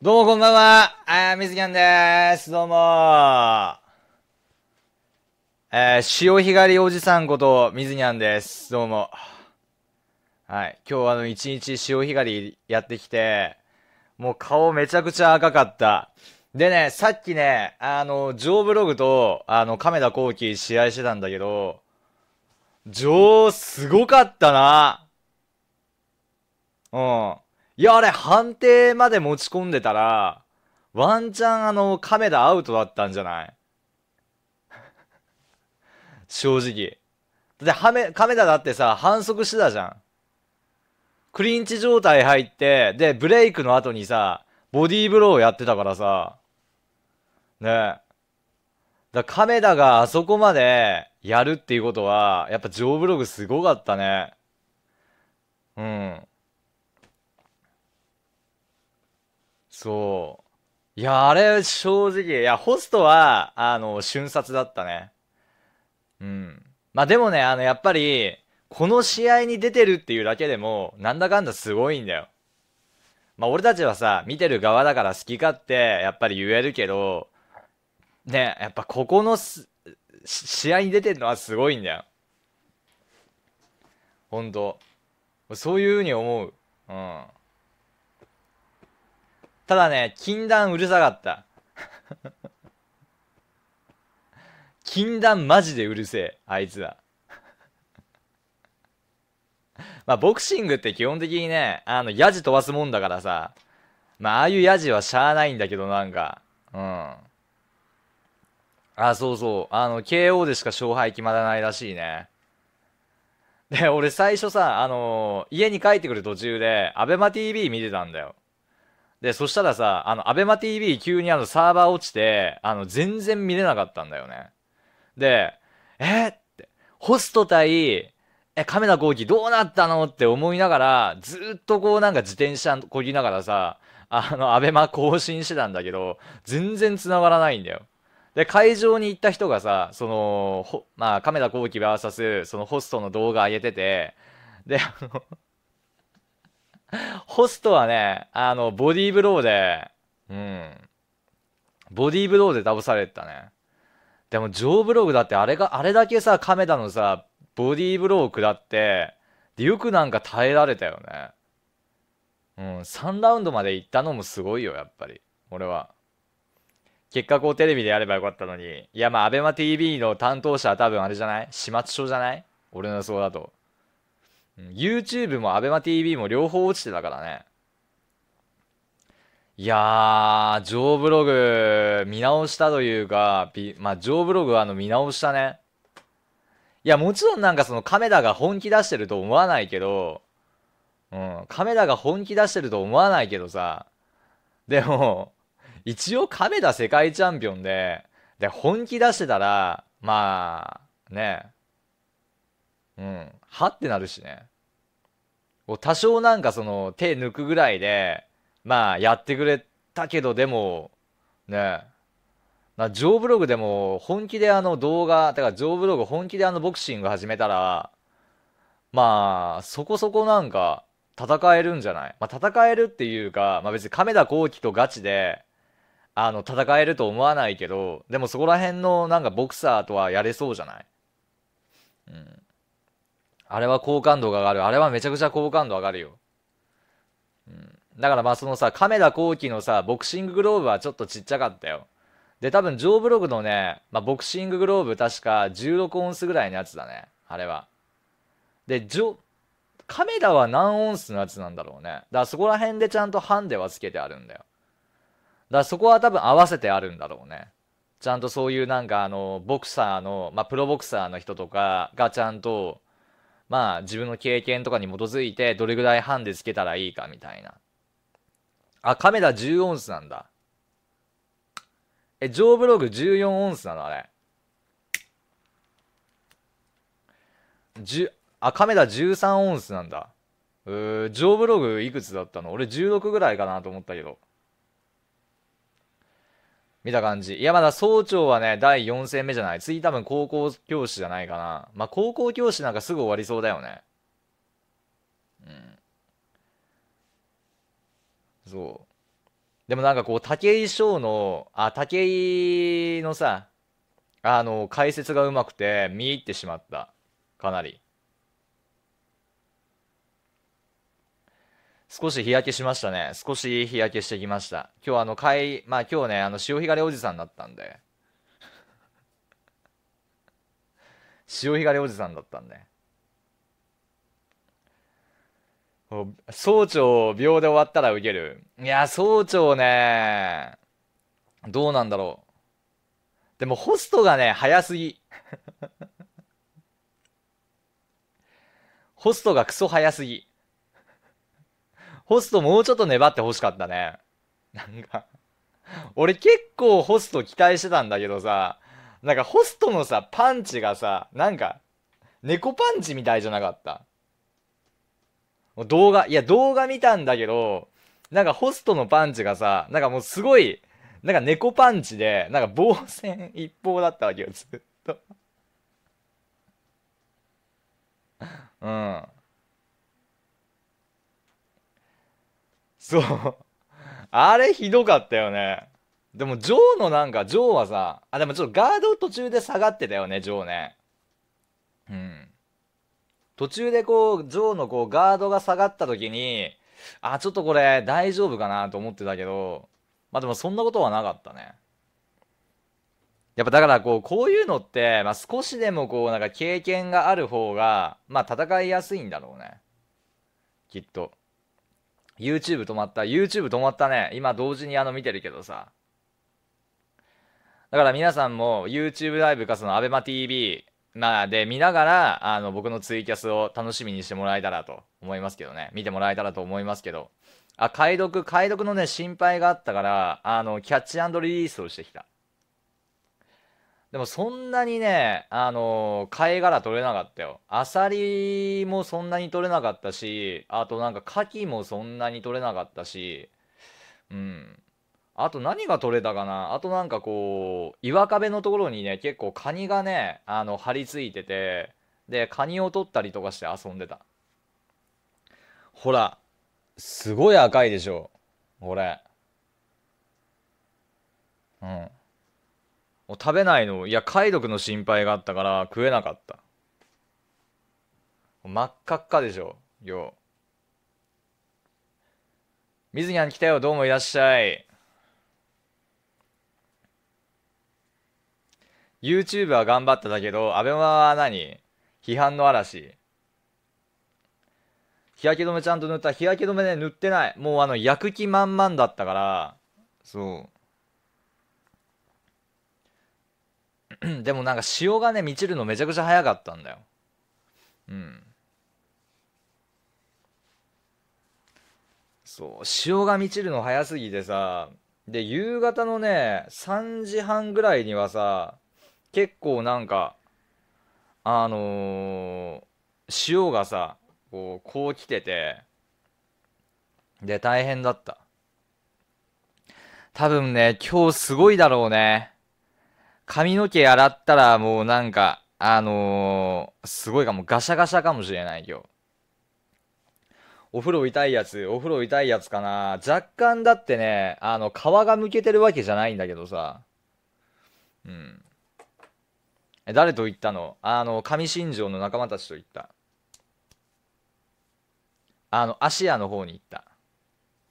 どうもこんばんは、あみずきゃんです。どうもえー、潮干狩りおじさんことみずにゃんです。どうも。はい。今日あの一日潮干狩りやってきて、もう顔めちゃくちゃ赤かった。でね、さっきね、あの、ジョーブログと、あの、亀田光輝試合してたんだけど、ジョーすごかったな。うん。いや、あれ、判定まで持ち込んでたら、ワンチャン、あの、亀田アウトだったんじゃない 正直。だって亀田だってさ、反則してたじゃん。クリンチ状態入って、で、ブレイクの後にさ、ボディーブローやってたからさ、ねだ亀田があそこまでやるっていうことは、やっぱジョーブログすごかったね。うん。そう。いや、あれ、正直、いや、ホストは、あの、瞬殺だったね。うん。まあでもね、あの、やっぱり、この試合に出てるっていうだけでも、なんだかんだすごいんだよ。まあ俺たちはさ、見てる側だから好き勝手、やっぱり言えるけど、ね、やっぱここの試合に出てるのはすごいんだよ。ほんと。そういうふうに思う。うん。ただね、禁断うるさかった。禁断マジでうるせえ、あいつは。まあ、ボクシングって基本的にね、あの、ヤジ飛ばすもんだからさ、まあ、ああいうヤジはしゃあないんだけど、なんか、うん。あ、そうそう。あの、KO でしか勝敗決まらないらしいね。で、俺最初さ、あのー、家に帰ってくる途中で、アベマ TV 見てたんだよ。で、そしたらさ、あの、アベマ TV 急にあのサーバー落ちて、あの、全然見れなかったんだよね。で、えって、ホスト対、え、カメラ攻撃どうなったのって思いながら、ずっとこうなんか自転車こぎながらさ、あの、アベマ更新してたんだけど、全然繋がらないんだよ。で、会場に行った人がさ、その、まあ、カメラ後期 VS、そのホストの動画上げてて、で、あのホストはね、あの、ボディーブローで、うん。ボディーブローで倒されてたね。でも、ジョーブログだってあれが、あれだけさ、亀田のさ、ボディーブローを下って、で、よくなんか耐えられたよね。うん、3ラウンドまで行ったのもすごいよ、やっぱり。俺は。結果こうテレビでやればよかったのに。いや、まあ、アベマ t v の担当者は多分あれじゃない始末書じゃない俺の予想だと。YouTube も ABEMATV も両方落ちてたからね。いやー、ジョーブログ見直したというか、まあ、ジョーブログはあの見直したね。いや、もちろんなんかその亀田が本気出してると思わないけど、うん、亀田が本気出してると思わないけどさ、でも、一応亀田世界チャンピオンで、で、本気出してたら、まあ、ね、うん、はってなるしね。多少なんかその手抜くぐらいで、まあやってくれたけどでも、ね、なジョーブログでも本気であの動画、だからジョーブログ本気であのボクシング始めたら、まあそこそこなんか戦えるんじゃないまあ戦えるっていうか、まあ別に亀田光輝とガチで、あの戦えると思わないけど、でもそこら辺のなんかボクサーとはやれそうじゃないうん。あれは好感度が上がる。あれはめちゃくちゃ好感度上がるよ。うん。だからまあそのさ、亀田光輝のさ、ボクシンググローブはちょっとちっちゃかったよ。で、多分、ジョーブログのね、まあ、ボクシンググローブ確か16オンスぐらいのやつだね。あれは。で、ジョ、亀田は何オンスのやつなんだろうね。だからそこら辺でちゃんとハンデはつけてあるんだよ。だからそこは多分合わせてあるんだろうね。ちゃんとそういうなんかあの、ボクサーの、まあ、プロボクサーの人とかがちゃんと、まあ自分の経験とかに基づいてどれぐらいハンデつけたらいいかみたいな。あ、カメラ10オンスなんだ。え、ジョーブログ14オンスなのあれ。十あ、カメラ13オンスなんだ。うー、ジョーブログいくつだったの俺16ぐらいかなと思ったけど。見た感じ。いや、まだ総長はね、第4戦目じゃない。次多分高校教師じゃないかな。まあ、高校教師なんかすぐ終わりそうだよね。うん。そう。でもなんかこう、武井翔の、あ、武井のさ、あの、解説がうまくて、見入ってしまった。かなり。少し日焼けしましたね。少し日焼けしてきました。今日あの、かい、まあ今日ね、あの、潮干狩りおじさんだったんで。潮干狩りおじさんだったんで。総長秒で終わったら受ける。いや、総長ね、どうなんだろう。でもホストがね、早すぎ。ホストがクソ早すぎ。ホストもうちょっと粘ってほしかったね。なんか俺結構ホスト期待してたんだけどさ、なんかホストのさ、パンチがさ、なんか、猫パンチみたいじゃなかった。動画、いや動画見たんだけど、なんかホストのパンチがさ、なんかもうすごい、なんか猫パンチで、なんか防戦一方だったわけよ、ずっとうん。そうあれひどかったよねでもジョーのなんかジョーはさあでもちょっとガード途中で下がってたよねジョーねうん途中でこうジョーのこうガードが下がった時にあちょっとこれ大丈夫かなと思ってたけどまあでもそんなことはなかったねやっぱだからこう、こういうのって、まあ、少しでもこう、なんか経験がある方が、まあ戦いやすいんだろうね。きっと。YouTube 止まった。YouTube 止まったね。今同時にあの見てるけどさ。だから皆さんも YouTube ライブかその ABEMATV なで見ながら、あの僕のツイキャスを楽しみにしてもらえたらと思いますけどね。見てもらえたらと思いますけど。あ、解読、解読のね、心配があったから、あの、キャッチリリースをしてきた。でもそんなにね、あのー、貝殻取れなかったよ。アサリもそんなに取れなかったし、あとなんか牡蠣もそんなに取れなかったし、うん。あと何が取れたかなあとなんかこう、岩壁のところにね、結構カニがね、あの、張り付いてて、で、カニを取ったりとかして遊んでた。ほら、すごい赤いでしょ。これ。うん。食べないのいや解毒の心配があったから食えなかった真っ赤っかでしょよ水にゃん来たよどうもいらっしゃい YouTube は頑張っただけど ABEMA は何批判の嵐日焼け止めちゃんと塗った日焼け止めね塗ってないもうあの焼く気満々だったからそうでもなんか潮がね満ちるのめちゃくちゃ早かったんだようんそう潮が満ちるの早すぎてさで夕方のね3時半ぐらいにはさ結構なんかあのー、潮がさこうこう来ててで大変だった多分ね今日すごいだろうね髪の毛洗ったらもうなんか、あのー、すごいかも、ガシャガシャかもしれないよ。お風呂痛いやつ、お風呂痛いやつかな。若干だってね、あの、皮がむけてるわけじゃないんだけどさ。うん。え、誰と行ったのあの、上新庄の仲間たちと行った。あの、芦屋の方に行った。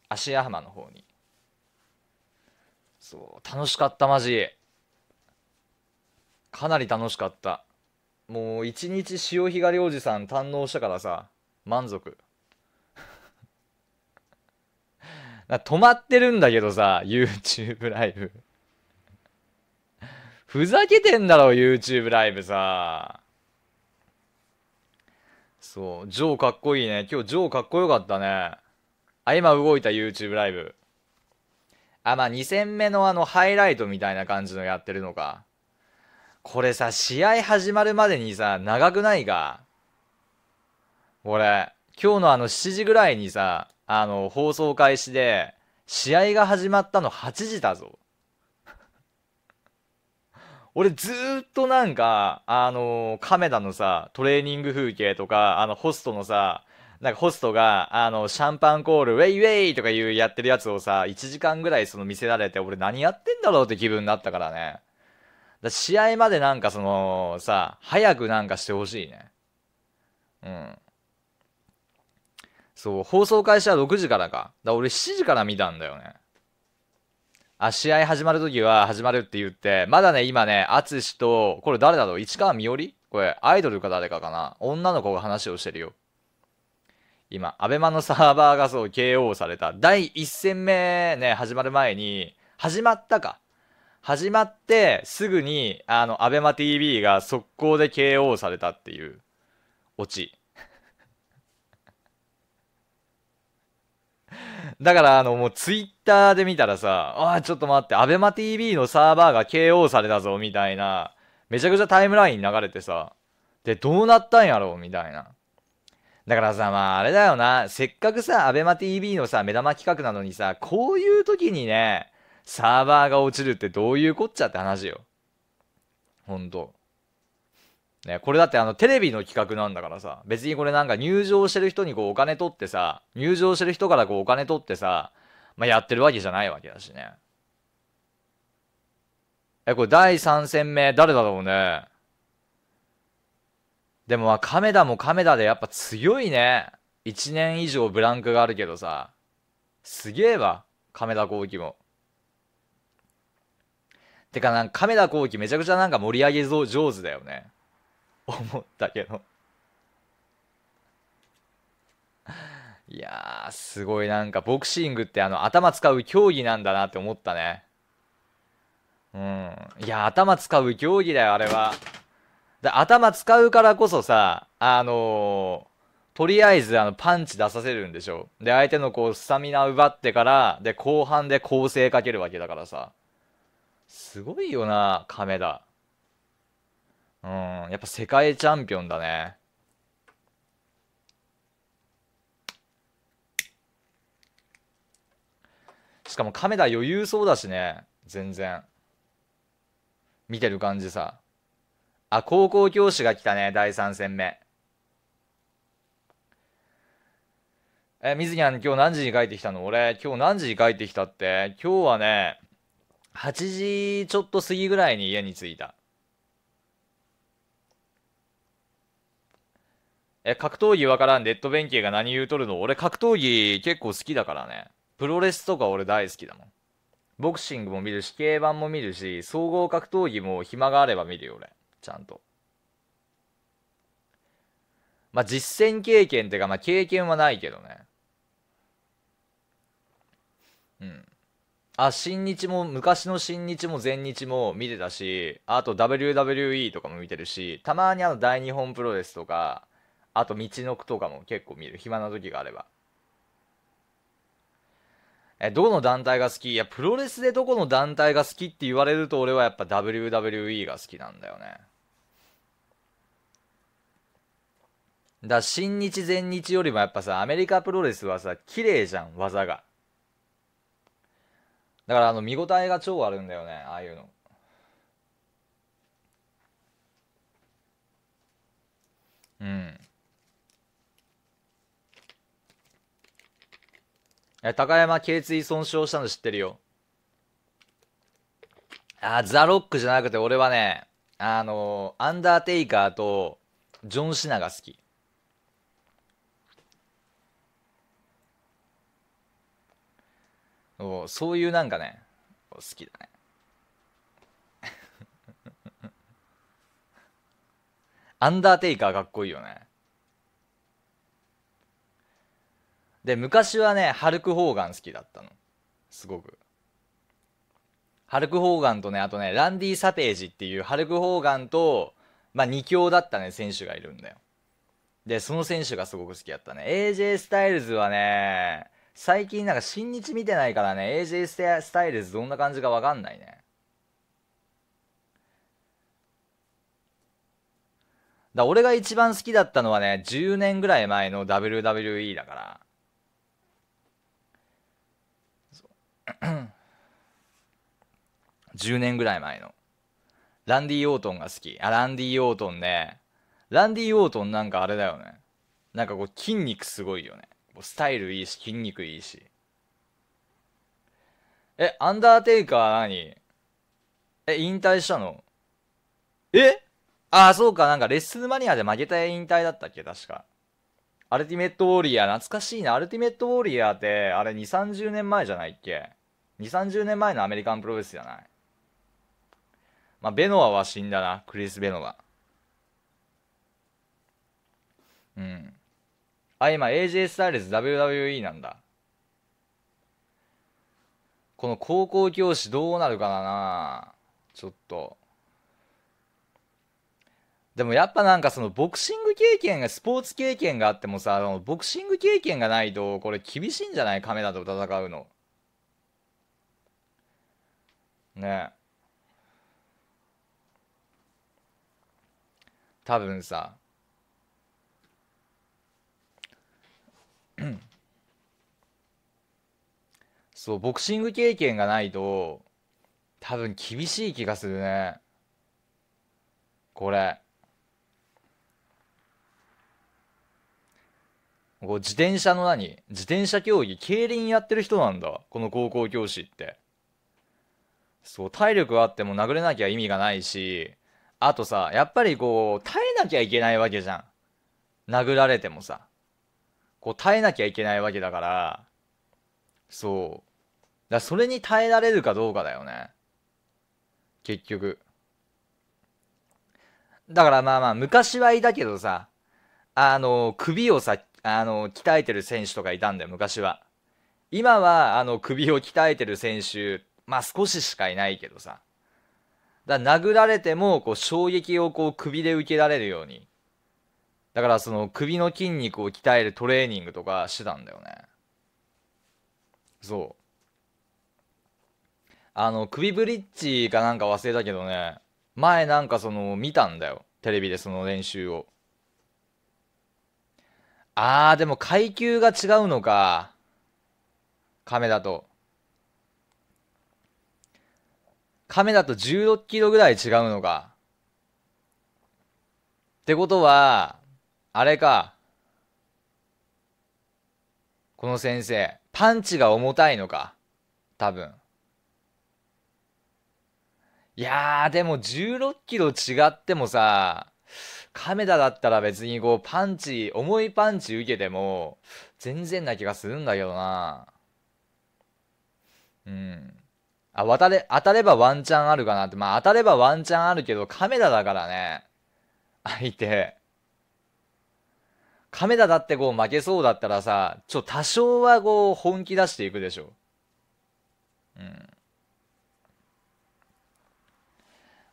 芦屋浜の方に。そう、楽しかった、マジ。かなり楽しかったもう一日潮干狩りおじさん堪能したからさ満足 止まってるんだけどさ YouTube ライブふざけてんだろ YouTube ライブさそうジョーかっこいいね今日ジョーかっこよかったねあ今動いた YouTube ライブあまあ2戦目のあのハイライトみたいな感じのやってるのかこれさ、試合始まるまでにさ、長くないか俺、今日のあの7時ぐらいにさ、あの、放送開始で、試合が始まったの8時だぞ。俺ずーっとなんか、あのー、カメラのさ、トレーニング風景とか、あの、ホストのさ、なんかホストが、あの、シャンパンコール、ウェイウェイとかいうやってるやつをさ、1時間ぐらいその見せられて、俺何やってんだろうって気分になったからね。だ試合までなんかそのさ早くなんかしてほしいねうんそう放送開始は6時からかだ俺7時から見たんだよねあ試合始まるときは始まるって言ってまだね今ね淳とこれ誰だろう市川みおりこれアイドルか誰かかな女の子が話をしてるよ今、アベマのサーバーがそう KO された。第1戦目ね、始まる前に、始まったか。始まってすぐに、あの、アベマ TV が速攻で KO されたっていう、オチ。だから、あの、もうツイッターで見たらさ、ああ、ちょっと待って、アベマ TV のサーバーが KO されたぞ、みたいな、めちゃくちゃタイムライン流れてさ、で、どうなったんやろう、みたいな。だからさ、まああれだよな、せっかくさ、アベマ t v のさ、目玉企画なのにさ、こういう時にね、サーバーが落ちるってどういうこっちゃって話よ。ほんと。ね、これだってあのテレビの企画なんだからさ別にこれなんか入場してる人にこうお金取ってさ入場してる人からこうお金取ってさ、まあ、やってるわけじゃないわけだしねえこれ第3戦目誰だろうねでもまあ亀田も亀田でやっぱ強いね1年以上ブランクがあるけどさすげえわ亀田光輝も。てかなんか亀田光輝めちゃくちゃなんか盛り上げ上手だよね思ったけどいやすごいなんかボクシングってあの頭使う競技なんだなって思ったねうんいや頭使う競技だよあれはだ頭使うからこそさあのー、とりあえずあのパンチ出させるんでしょで相手のこうスタミナ奪ってからで後半で構成かけるわけだからさすごいよな、亀田。うん、やっぱ世界チャンピオンだね。しかも亀田余裕そうだしね、全然。見てる感じさ。あ、高校教師が来たね、第3戦目。え、水木にゃん、今日何時に帰ってきたの俺、今日何時に帰ってきたって、今日はね、8時ちょっと過ぎぐらいに家に着いたえ格闘技わからんデッド弁慶が何言うとるの俺格闘技結構好きだからねプロレスとか俺大好きだもんボクシングも見るし競馬も見るし総合格闘技も暇があれば見るよ俺ちゃんとまあ実践経験っていうかまあ経験はないけどねうんあ、新日も、昔の新日も前日も見てたし、あと WWE とかも見てるし、たまにあの大日本プロレスとか、あと道のくとかも結構見る。暇な時があれば。え、どの団体が好きいや、プロレスでどこの団体が好きって言われると俺はやっぱ WWE が好きなんだよね。だ、新日前日よりもやっぱさ、アメリカプロレスはさ、綺麗じゃん、技が。だからあの見応えが超あるんだよねああいうの。うん。え、高山頸椎損傷したの知ってるよ。あ、ザ・ロックじゃなくて俺はね、あの、アンダーテイカーとジョン・シナが好き。おそういうなんかね好きだねアンダーテイカーかっこいいよねで昔はねハルク・ホーガン好きだったのすごくハルク・ホーガンとねあとねランディ・サテージっていうハルク・ホーガンとまあ2強だったね選手がいるんだよでその選手がすごく好きだったね AJ スタイルズはね最近なんか新日見てないからね AJ スタイルズどんな感じかわかんないねだ俺が一番好きだったのはね10年ぐらい前の WWE だから10年ぐらい前のランディ・オートンが好きあランディ・オートンねランディ・オートンなんかあれだよねなんかこう筋肉すごいよねスタイルいいし、筋肉いいし。え、アンダーテイカー何え、引退したのえあそうか、なんかレッスンマニアで負けた引退だったっけ、確か。アルティメットウォリアー、懐かしいな。アルティメットウォリアーって、あれ2、30年前じゃないっけ ?2、30年前のアメリカンプロレスじゃないまあ、ベノアは死んだな。クリス・ベノア。うん。あ、今 AJ スタイルズ WWE なんだ。この高校教師どうなるかななちょっと。でもやっぱなんかそのボクシング経験が、スポーツ経験があってもさ、あのボクシング経験がないとこれ厳しいんじゃないカメラと戦うの。ね多分さそうボクシング経験がないと多分厳しい気がするねこれ自転車の何自転車競技競輪やってる人なんだこの高校教師ってそう体力あっても殴れなきゃ意味がないしあとさやっぱりこう耐えなきゃいけないわけじゃん殴られてもさこう耐えなきゃいけないわけだからそうだそれに耐えられるかどうかだよね結局だからまあまあ昔はいたけどさあの首をさあの鍛えてる選手とかいたんだよ昔は今はあの首を鍛えてる選手まあ少ししかいないけどさだら殴られてもこう衝撃をこう首で受けられるようにだからその首の筋肉を鍛えるトレーニングとかしてたんだよねそうあの首ブリッジかなんか忘れたけどね前なんかその見たんだよテレビでその練習をあーでも階級が違うのか亀だと亀だと16キロぐらい違うのかってことはあれか。この先生。パンチが重たいのか。多分。いやー、でも16キロ違ってもさ、亀田だったら別にこうパンチ、重いパンチ受けても全然な気がするんだけどな。うん。あ、渡れ、当たればワンチャンあるかなって。まあ当たればワンチャンあるけど、亀田だからね。相手。亀田だってこう負けそうだったらさ、ちょ、多少はこう本気出していくでしょ。うん。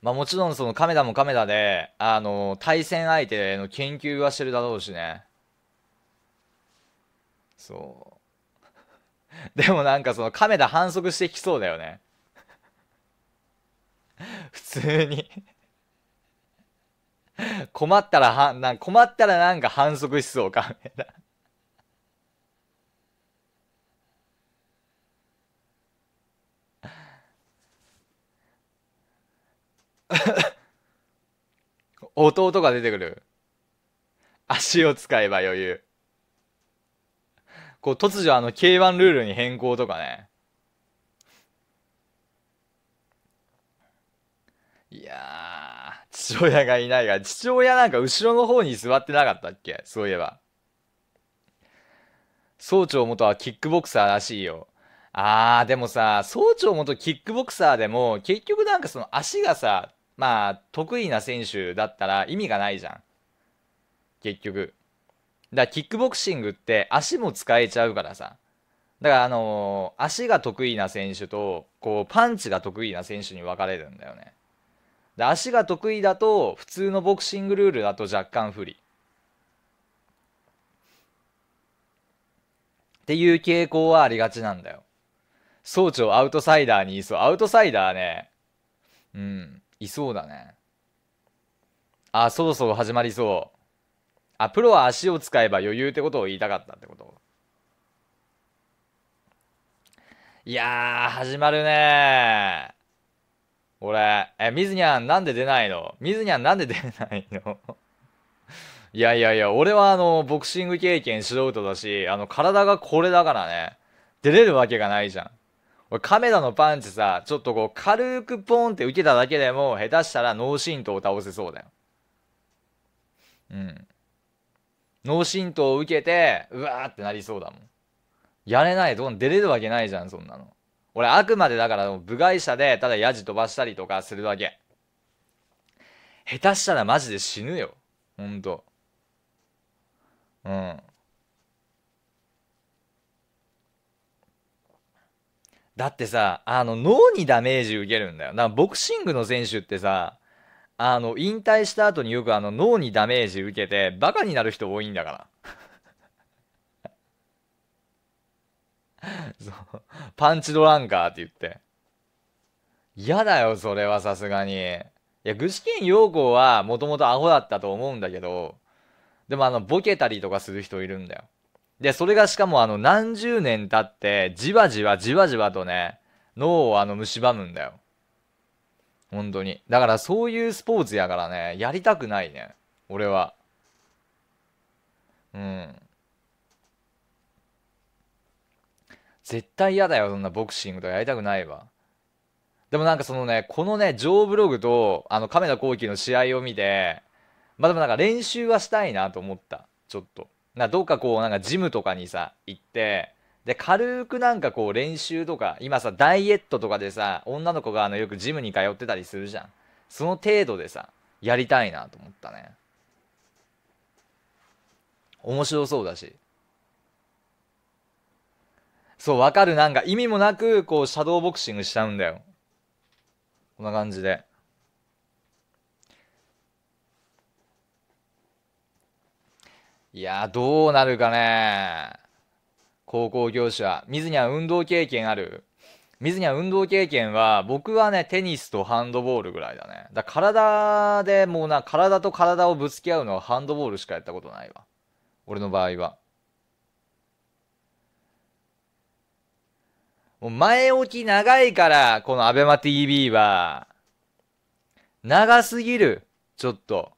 まあもちろんその亀田も亀田で、あの、対戦相手の研究はしてるだろうしね。そう。でもなんかその亀田反則してきそうだよね。普通に困ったらは、なん困ったらなんか反則しそうか。弟が出てくる足を使えば余裕こう突如あの K1 ルールに変更とかねいや父親がいないが、父親なんか後ろの方に座ってなかったっけそういえば。総長元はキックボクサーらしいよ。あー、でもさ、総長元キックボクサーでも、結局なんかその足がさ、まあ、得意な選手だったら意味がないじゃん。結局。だからキックボクシングって足も使えちゃうからさ。だからあのー、足が得意な選手と、こう、パンチが得意な選手に分かれるんだよね。で足が得意だと普通のボクシングルールだと若干不利っていう傾向はありがちなんだよ総長アウトサイダーにいそうアウトサイダーねうんいそうだねあそろそろ始まりそうあプロは足を使えば余裕ってことを言いたかったってこといやー始まるね俺、え、ミズにャンなんで出ないのミズにャンなんで出ないの いやいやいや、俺はあの、ボクシング経験素人だし、あの、体がこれだからね、出れるわけがないじゃん。俺、カメラのパンチさ、ちょっとこう、軽くポンって受けただけでも、下手したら脳震盪を倒せそうだよ。うん。脳震盪を受けて、うわーってなりそうだもん。やれない、どん出れるわけないじゃん、そんなの。俺あくまでだから部外者でただヤジ飛ばしたりとかするわけ下手したらマジで死ぬよほんとうんだってさあの脳にダメージ受けるんだよだからボクシングの選手ってさあの引退した後によくあの脳にダメージ受けてバカになる人多いんだからそうパンチドランカーって言って嫌だよそれはさすがにいや具志堅陽子はもともとアホだったと思うんだけどでもあのボケたりとかする人いるんだよでそれがしかもあの何十年経ってじわじわじわじわとね脳をあの蝕むんだよ本当にだからそういうスポーツやからねやりたくないね俺はうん絶対嫌だよそんなボクシングとかやりたくないわでもなんかそのねこのねジョーブログとあの亀田光輝の試合を見てまあでもなんか練習はしたいなと思ったちょっとなどっかこうなんかジムとかにさ行ってで軽くなんかこう練習とか今さダイエットとかでさ女の子があのよくジムに通ってたりするじゃんその程度でさやりたいなと思ったね面白そうだしそう、わかる。なんか意味もなく、こう、シャドーボクシングしちゃうんだよ。こんな感じで。いやどうなるかね。高校教師は。水には運動経験ある水には運動経験は、僕はね、テニスとハンドボールぐらいだね。だ体でもうな、体と体をぶつけ合うのはハンドボールしかやったことないわ。俺の場合は。もう前置き長いから、このアベマ TV は。長すぎる。ちょっと。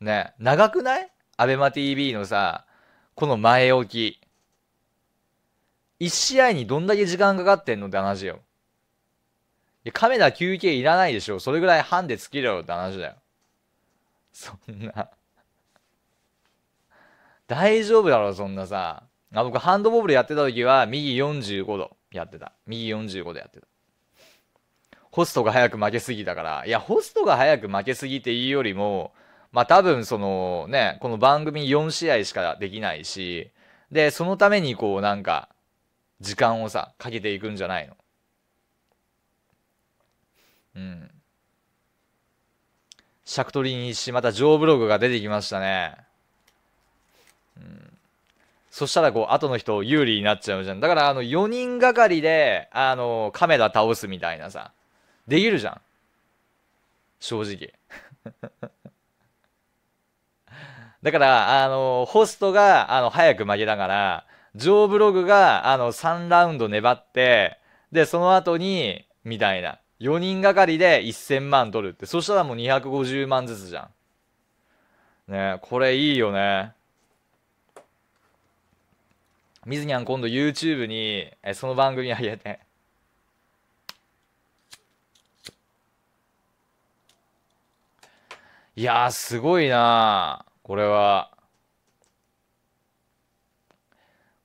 ね。長くないアベマ TV のさ、この前置き。一試合にどんだけ時間かかってんのって話よ。いや、カメラ休憩いらないでしょ。それぐらいハンデつきろよって話だよ。そんな大丈夫だろ、そんなさ。あ僕、ハンドボールやってた時は、右45度。やってた。右45でやってた。ホストが早く負けすぎたから、いや、ホストが早く負けすぎっていうよりも、まあ多分そのね、この番組4試合しかできないし、で、そのためにこうなんか、時間をさ、かけていくんじゃないの。うん。尺取りにしまたジョーブログが出てきましたね。そしたらこう、後の人有利になっちゃうじゃん。だからあの、4人がかりで、あの、カメラ倒すみたいなさ、できるじゃん。正直。だから、あの、ホストが、あの、早く負けながら、ジョーブログが、あの、3ラウンド粘って、で、その後に、みたいな。4人がかりで1000万取るって。そしたらもう250万ずつじゃん。ねこれいいよね。みずにゃん今度 YouTube に、えその番組あげて。いやー、すごいなこれは。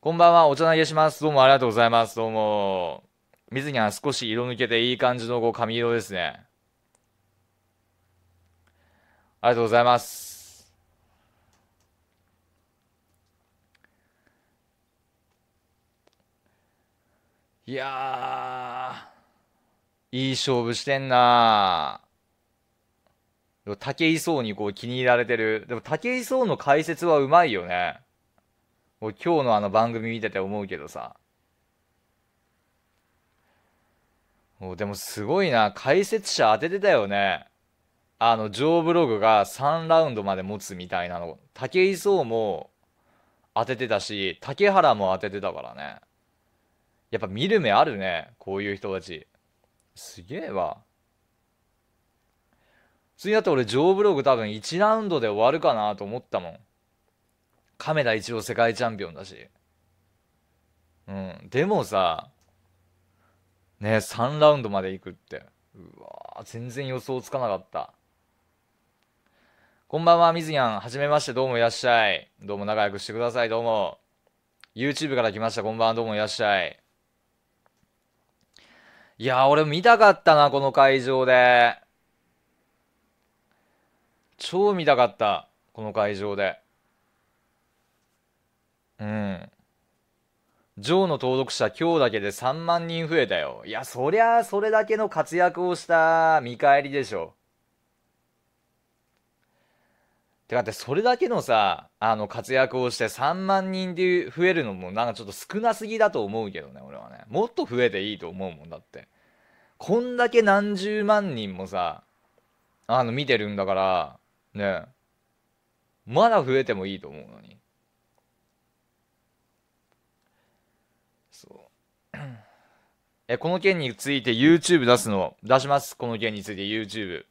こんばんは、お茶投げします。どうもありがとうございます。どうも。みずにゃん少し色抜けていい感じのこう髪色ですね。ありがとうございます。いやいい勝負してんな武井壮にこう気に入られてる。でも武井壮の解説はうまいよね。もう今日のあの番組見てて思うけどさ。もうでもすごいな。解説者当ててたよね。あの、ジョーブログが3ラウンドまで持つみたいなの。武井壮も当ててたし、竹原も当ててたからね。やっぱ見る目あるね。こういう人たち。すげえわ。次だって俺、ジョーブログ多分1ラウンドで終わるかなと思ったもん。亀田一郎世界チャンピオンだし。うん。でもさ、ね、3ラウンドまで行くって。うわ全然予想つかなかった。こんばんは、みずやん。はじめまして、どうもいらっしゃい。どうも仲良くしてください、どうも。YouTube から来ました、こんばんは、どうもいらっしゃい。いや俺見たかったな、この会場で。超見たかった、この会場で。うん。ジョーの登録者今日だけで3万人増えたよ。いや、そりゃあそれだけの活躍をした見返りでしょ。てかってそれだけのさあの活躍をして3万人で増えるのもなんかちょっと少なすぎだと思うけどね俺はねもっと増えていいと思うもんだってこんだけ何十万人もさあの見てるんだからねまだ増えてもいいと思うのにそうえこの件について YouTube 出すの出しますこの件について YouTube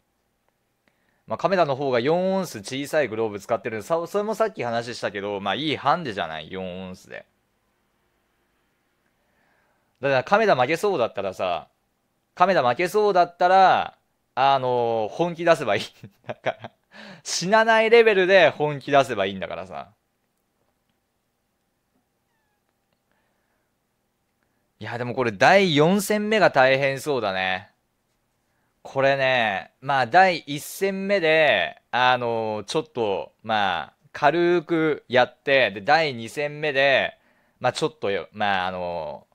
まあ、亀田の方が4オンス小さいグローブ使ってるんでそれもさっき話したけど、まあ、いいハンデじゃない、4オンスで。だから亀田負けそうだったらさ、亀田負けそうだったら、あのー、本気出せばいい。だ から、死なないレベルで本気出せばいいんだからさ。いや、でもこれ第4戦目が大変そうだね。これね、まあ、第1戦目で、あのー、ちょっと、まあ、軽くやって、で、第2戦目で、まあ、ちょっとよ、まあ、あの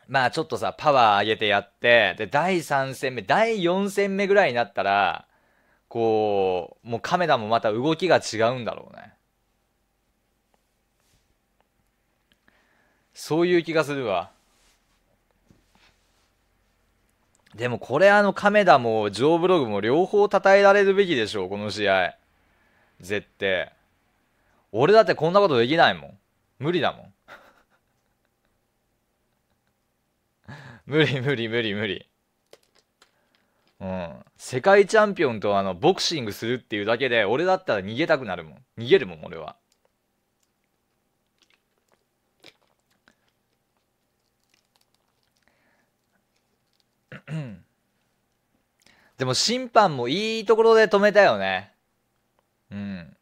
ー、まあ、ちょっとさ、パワー上げてやって、で、第3戦目、第4戦目ぐらいになったら、こう、もうカメラもまた動きが違うんだろうね。そういう気がするわ。でもこれあの亀田もジョーブログも両方称えられるべきでしょう、この試合。絶対。俺だってこんなことできないもん。無理だもん。無理無理無理無理。うん。世界チャンピオンとあのボクシングするっていうだけで俺だったら逃げたくなるもん。逃げるもん俺は。でも審判もいいところで止めたよね。うん。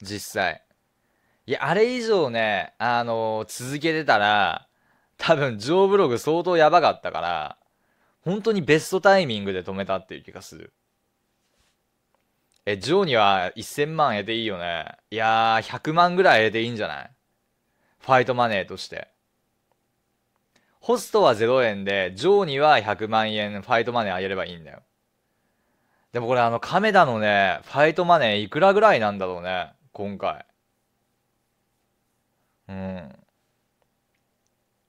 実際。いや、あれ以上ね、あのー、続けてたら、多分、ジョーブログ相当やばかったから、本当にベストタイミングで止めたっていう気がする。え、ジョーには1000万得ていいよね。いやー、100万ぐらい得ていいんじゃないファイトマネーとして。ホストは0円で、ジョーには100万円、ファイトマネーあげればいいんだよ。でもこれあの、亀田のね、ファイトマネーいくらぐらいなんだろうね、今回。うん。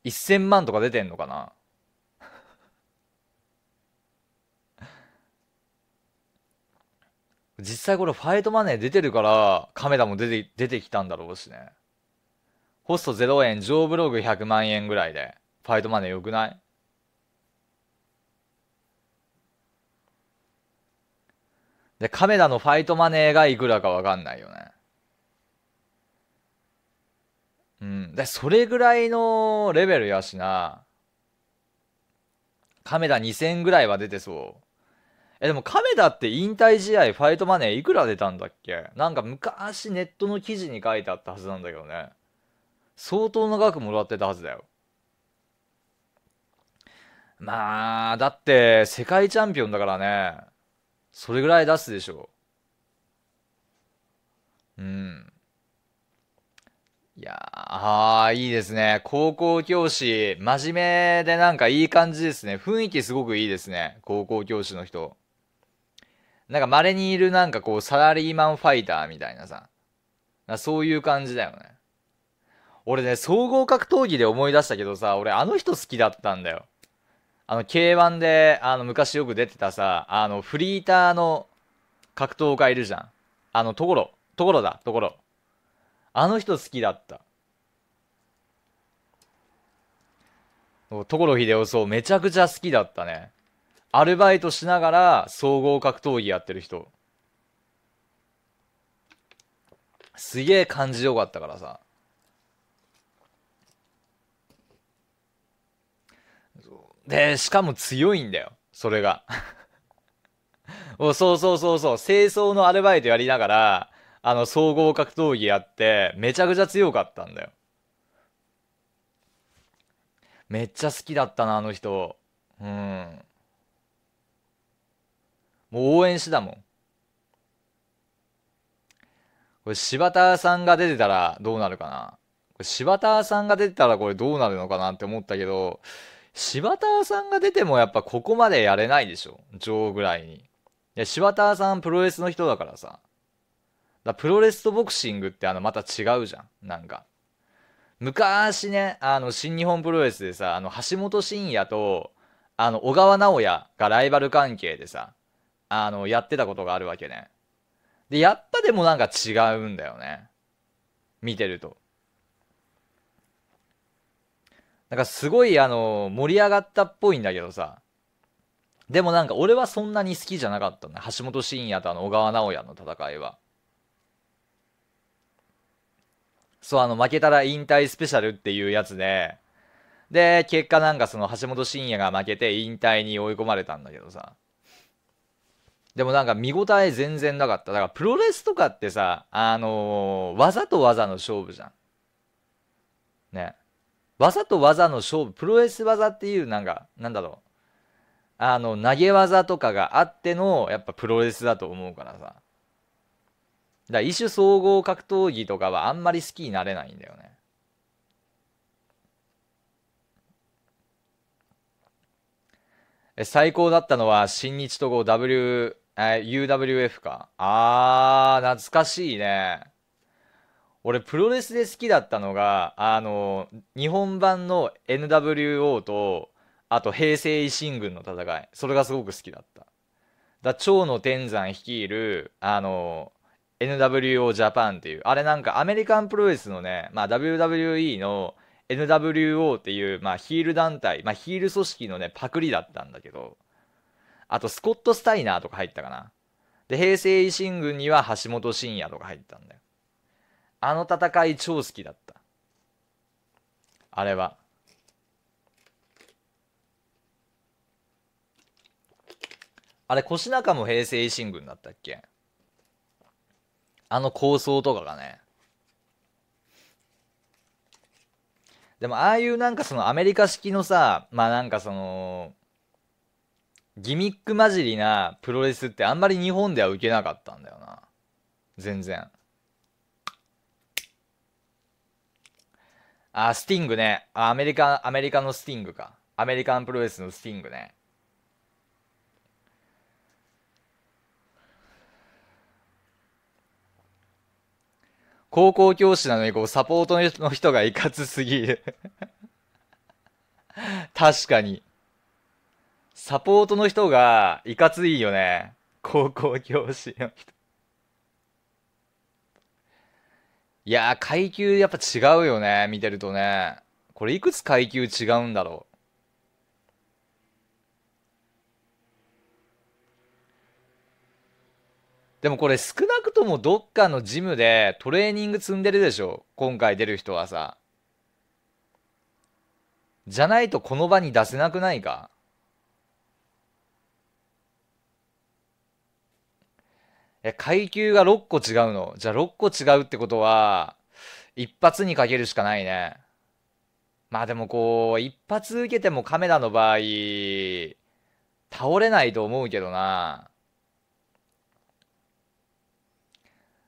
1000万とか出てんのかな 実際これファイトマネー出てるから、亀田も出て、出てきたんだろうしね。ホスト0円、ジョーブログ100万円ぐらいで。ファイトマネーよくないで、カメラのファイトマネーがいくらかわかんないよね。うん。で、それぐらいのレベルやしな。カメラ2000ぐらいは出てそう。え、でもカメラって引退試合ファイトマネーいくら出たんだっけなんか昔ネットの記事に書いてあったはずなんだけどね。相当の額もらってたはずだよ。まあ、だって、世界チャンピオンだからね、それぐらい出すでしょう。うん。いやあー、いいですね。高校教師、真面目でなんかいい感じですね。雰囲気すごくいいですね。高校教師の人。なんか稀にいるなんかこう、サラリーマンファイターみたいなさ。そういう感じだよね。俺ね、総合格闘技で思い出したけどさ、俺あの人好きだったんだよ。あの K1 であの昔よく出てたさあのフリーターの格闘家いるじゃんあのところところだところあの人好きだった所秀夫そうめちゃくちゃ好きだったねアルバイトしながら総合格闘技やってる人すげえ感じよかったからさで、しかも強いんだよ。それが。そうそうそうそう。清掃のアルバイトやりながら、あの、総合格闘技やって、めちゃくちゃ強かったんだよ。めっちゃ好きだったな、あの人。うん。もう応援してたもん。これ柴田さんが出てたらどうなるかな。これ柴田さんが出てたらこれどうなるのかなって思ったけど、柴田さんが出てもやっぱここまでやれないでしょ。女王ぐらいに。いや、柴田さんプロレスの人だからさ。だプロレスとボクシングってあのまた違うじゃん。なんか。昔ね、あの、新日本プロレスでさ、あの、橋本真也と、あの、小川直也がライバル関係でさ、あの、やってたことがあるわけね。で、やっぱでもなんか違うんだよね。見てると。なんかすごいあの、盛り上がったっぽいんだけどさ。でもなんか俺はそんなに好きじゃなかったんだ。橋本真也とあの小川直也の戦いは。そう、あの、負けたら引退スペシャルっていうやつで、で、結果なんかその橋本真也が負けて引退に追い込まれたんだけどさ。でもなんか見応え全然なかった。だからプロレスとかってさ、あのー、技と技の勝負じゃん。ね。技と技の勝負プロレス技っていうなんかなんだろうあの投げ技とかがあってのやっぱプロレスだと思うからさだから異種総合格闘技とかはあんまり好きになれないんだよね最高だったのは新日と W、UWF か。あー、懐かしいね。俺プロレスで好きだったのがあの日本版の NWO とあと平成維新軍の戦いそれがすごく好きだっただ蝶野天山率いるあの NWO ジャパンっていうあれなんかアメリカンプロレスのね、まあ、WWE の NWO っていう、まあ、ヒール団体、まあ、ヒール組織のねパクリだったんだけどあとスコット・スタイナーとか入ったかなで平成維新軍には橋本真也とか入ったんだよあの戦い超好きだった。あれは。あれ、腰中も平成維新軍だったっけあの構想とかがね。でも、ああいうなんかそのアメリカ式のさ、まあなんかその、ギミック混じりなプロレスってあんまり日本では受けなかったんだよな。全然。あ、スティングね。アメリカアメリカのスティングか。アメリカンプロレスのスティングね。高校教師なのにこうサポートの人がいかつすぎる 確かに。サポートの人がいかついよね。高校教師の人いやー、階級やっぱ違うよね。見てるとね。これいくつ階級違うんだろう。でもこれ少なくともどっかのジムでトレーニング積んでるでしょ今回出る人はさ。じゃないとこの場に出せなくないかえ、階級が6個違うの。じゃあ6個違うってことは、一発にかけるしかないね。まあでもこう、一発受けてもカメラの場合、倒れないと思うけどな。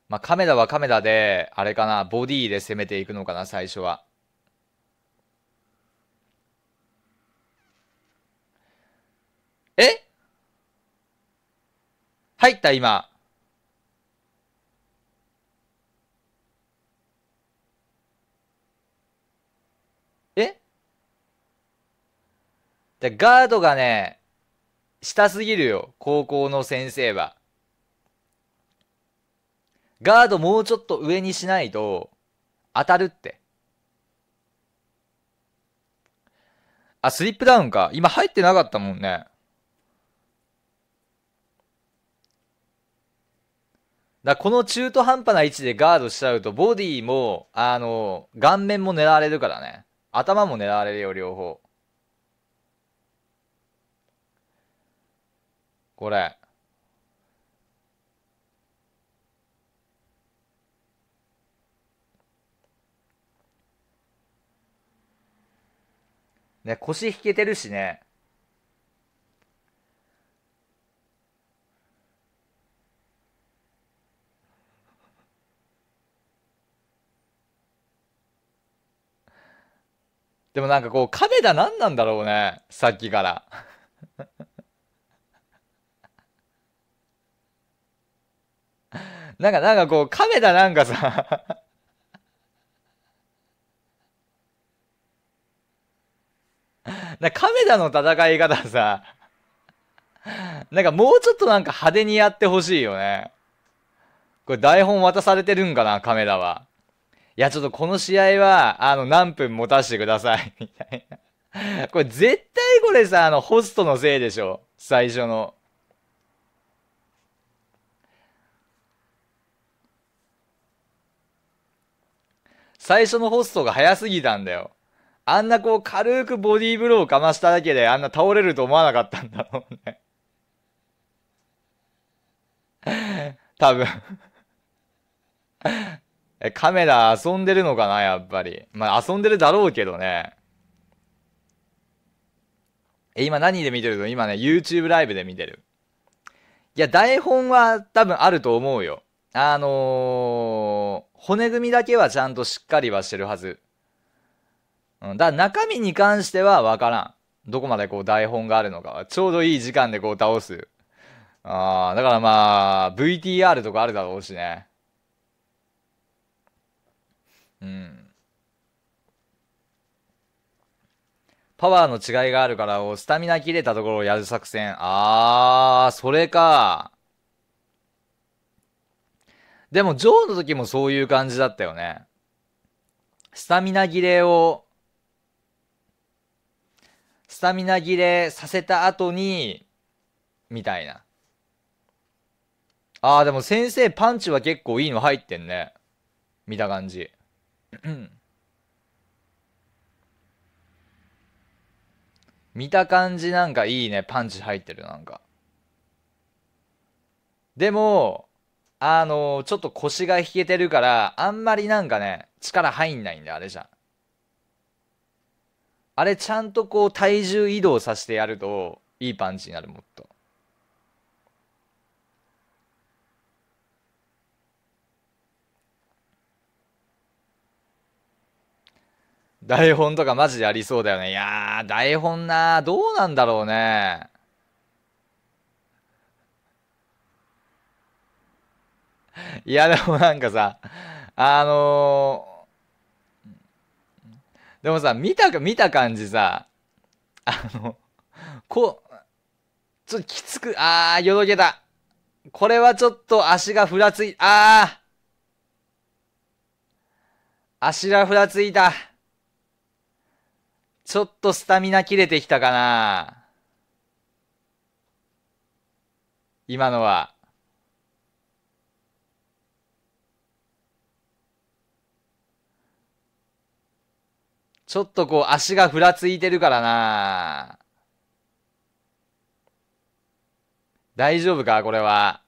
まあカメラはカメラで、あれかな、ボディで攻めていくのかな、最初は。え入った今。で、ガードがね、下すぎるよ、高校の先生は。ガードもうちょっと上にしないと、当たるって。あ、スリップダウンか。今入ってなかったもんね。だこの中途半端な位置でガードしちゃうと、ボディも、あの、顔面も狙われるからね。頭も狙われるよ、両方。これ。ね、腰引けてるしね。でもなんかこう、亀田何なんだろうね。さっきから。なんか、なんかこう、亀田なんかさ な亀田の戦い方さ、なんかもうちょっとなんか派手にやってほしいよね。これ台本渡されてるんかな、亀田は。いや、ちょっとこの試合は、あの、何分持たせてください、みたいな。これ絶対これさ、あの、ホストのせいでしょ。最初の。最初のホストが早すぎたんだよ。あんなこう軽くボディーブローをかましただけであんな倒れると思わなかったんだろうね。多分 え、カメラ遊んでるのかな、やっぱり。まあ遊んでるだろうけどね。え、今何で見てるの今ね、YouTube ライブで見てる。いや、台本は多分あると思うよ。あのー骨組みだけはちゃんとしっかりはしてるはず。うん、だから中身に関しては分からん。どこまでこう台本があるのか。ちょうどいい時間でこう倒す。ああ、だからまあ、VTR とかあるだろうしね。うん。パワーの違いがあるから、スタミナ切れたところをやる作戦。ああ、それか。でも、ジョーの時もそういう感じだったよね。スタミナ切れを、スタミナ切れさせた後に、みたいな。ああ、でも先生パンチは結構いいの入ってんね。見た感じ。見た感じなんかいいね。パンチ入ってるなんか。でも、あのー、ちょっと腰が引けてるから、あんまりなんかね、力入んないんだあれじゃん。あれちゃんとこう体重移動させてやると、いいパンチになる、もっと。台本とかマジでありそうだよね。いやー、台本などうなんだろうね。いやでもなんかさあのー、でもさ見たか、見た感じさあのこうちょっときつくあーよどけたこれはちょっと足がふらついあー足がふらついたちょっとスタミナ切れてきたかな今のは。ちょっとこう足がふらついてるからな大丈夫かこれは。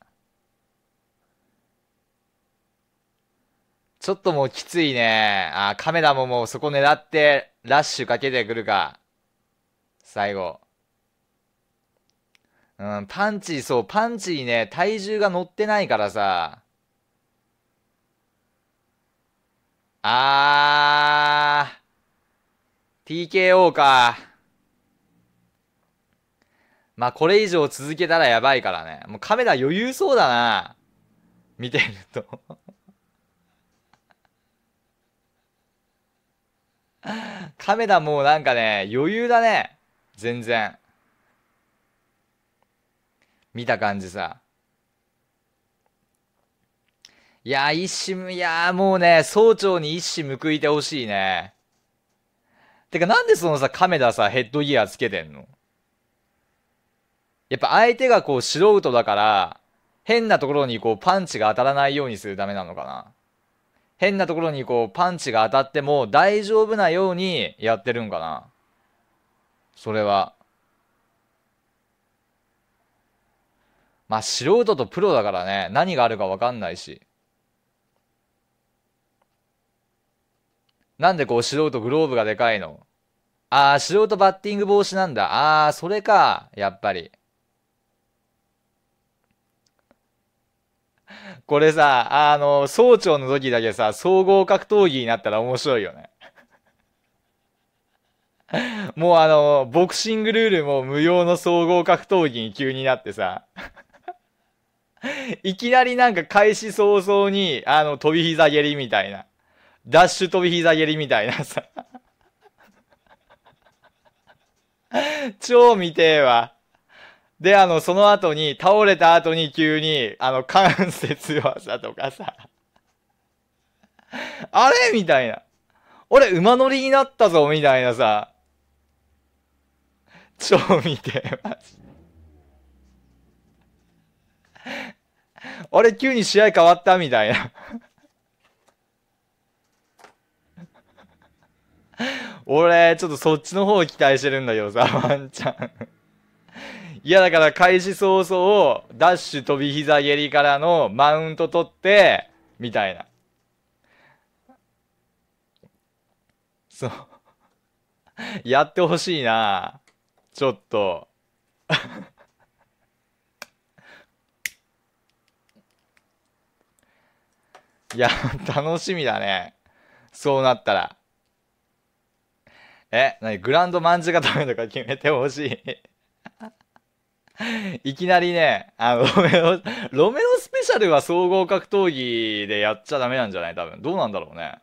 ちょっともうきついね。あ、カメラももうそこ狙って、ラッシュかけてくるか。最後。うん、パンチ、そう、パンチにね、体重が乗ってないからさ。あー。TKO か。まあ、これ以上続けたらやばいからね。もうカメラ余裕そうだな。見てるとカメラもうなんかね、余裕だね。全然。見た感じさ。いや一矢、いやもうね、早朝に一矢報いてほしいね。てかなんでそのさ、亀田さ、ヘッドギアつけてんのやっぱ相手がこう素人だから、変なところにこうパンチが当たらないようにするためなのかな変なところにこうパンチが当たっても大丈夫なようにやってるんかなそれは。まあ素人とプロだからね、何があるかわかんないし。なんでこう素人グローブがでかいのああ、素人バッティング防止なんだ。ああ、それか。やっぱり。これさ、あの、総長の時だけさ、総合格闘技になったら面白いよね。もうあの、ボクシングルールも無用の総合格闘技に急になってさ、いきなりなんか開始早々に、あの、飛び膝蹴りみたいな。ダッシュ飛び膝蹴りみたいなさ 超見てえわ。で、あの、その後に、倒れた後に急に、あの、関節弱さとかさ あれみたいな。俺、馬乗りになったぞ、みたいなさ。超見てえわ。あれ、急に試合変わったみたいな 俺、ちょっとそっちの方を期待してるんだけどさ、ワンちゃん。いや、だから開始早々、ダッシュ飛び膝蹴りからのマウント取って、みたいな。そう。やってほしいな。ちょっと。いや、楽しみだね。そうなったら。え、なに、グランドマンジがダメとか決めてほしい いきなりね、あの、ロメロ、ロメロスペシャルは総合格闘技でやっちゃダメなんじゃない多分。どうなんだろうね。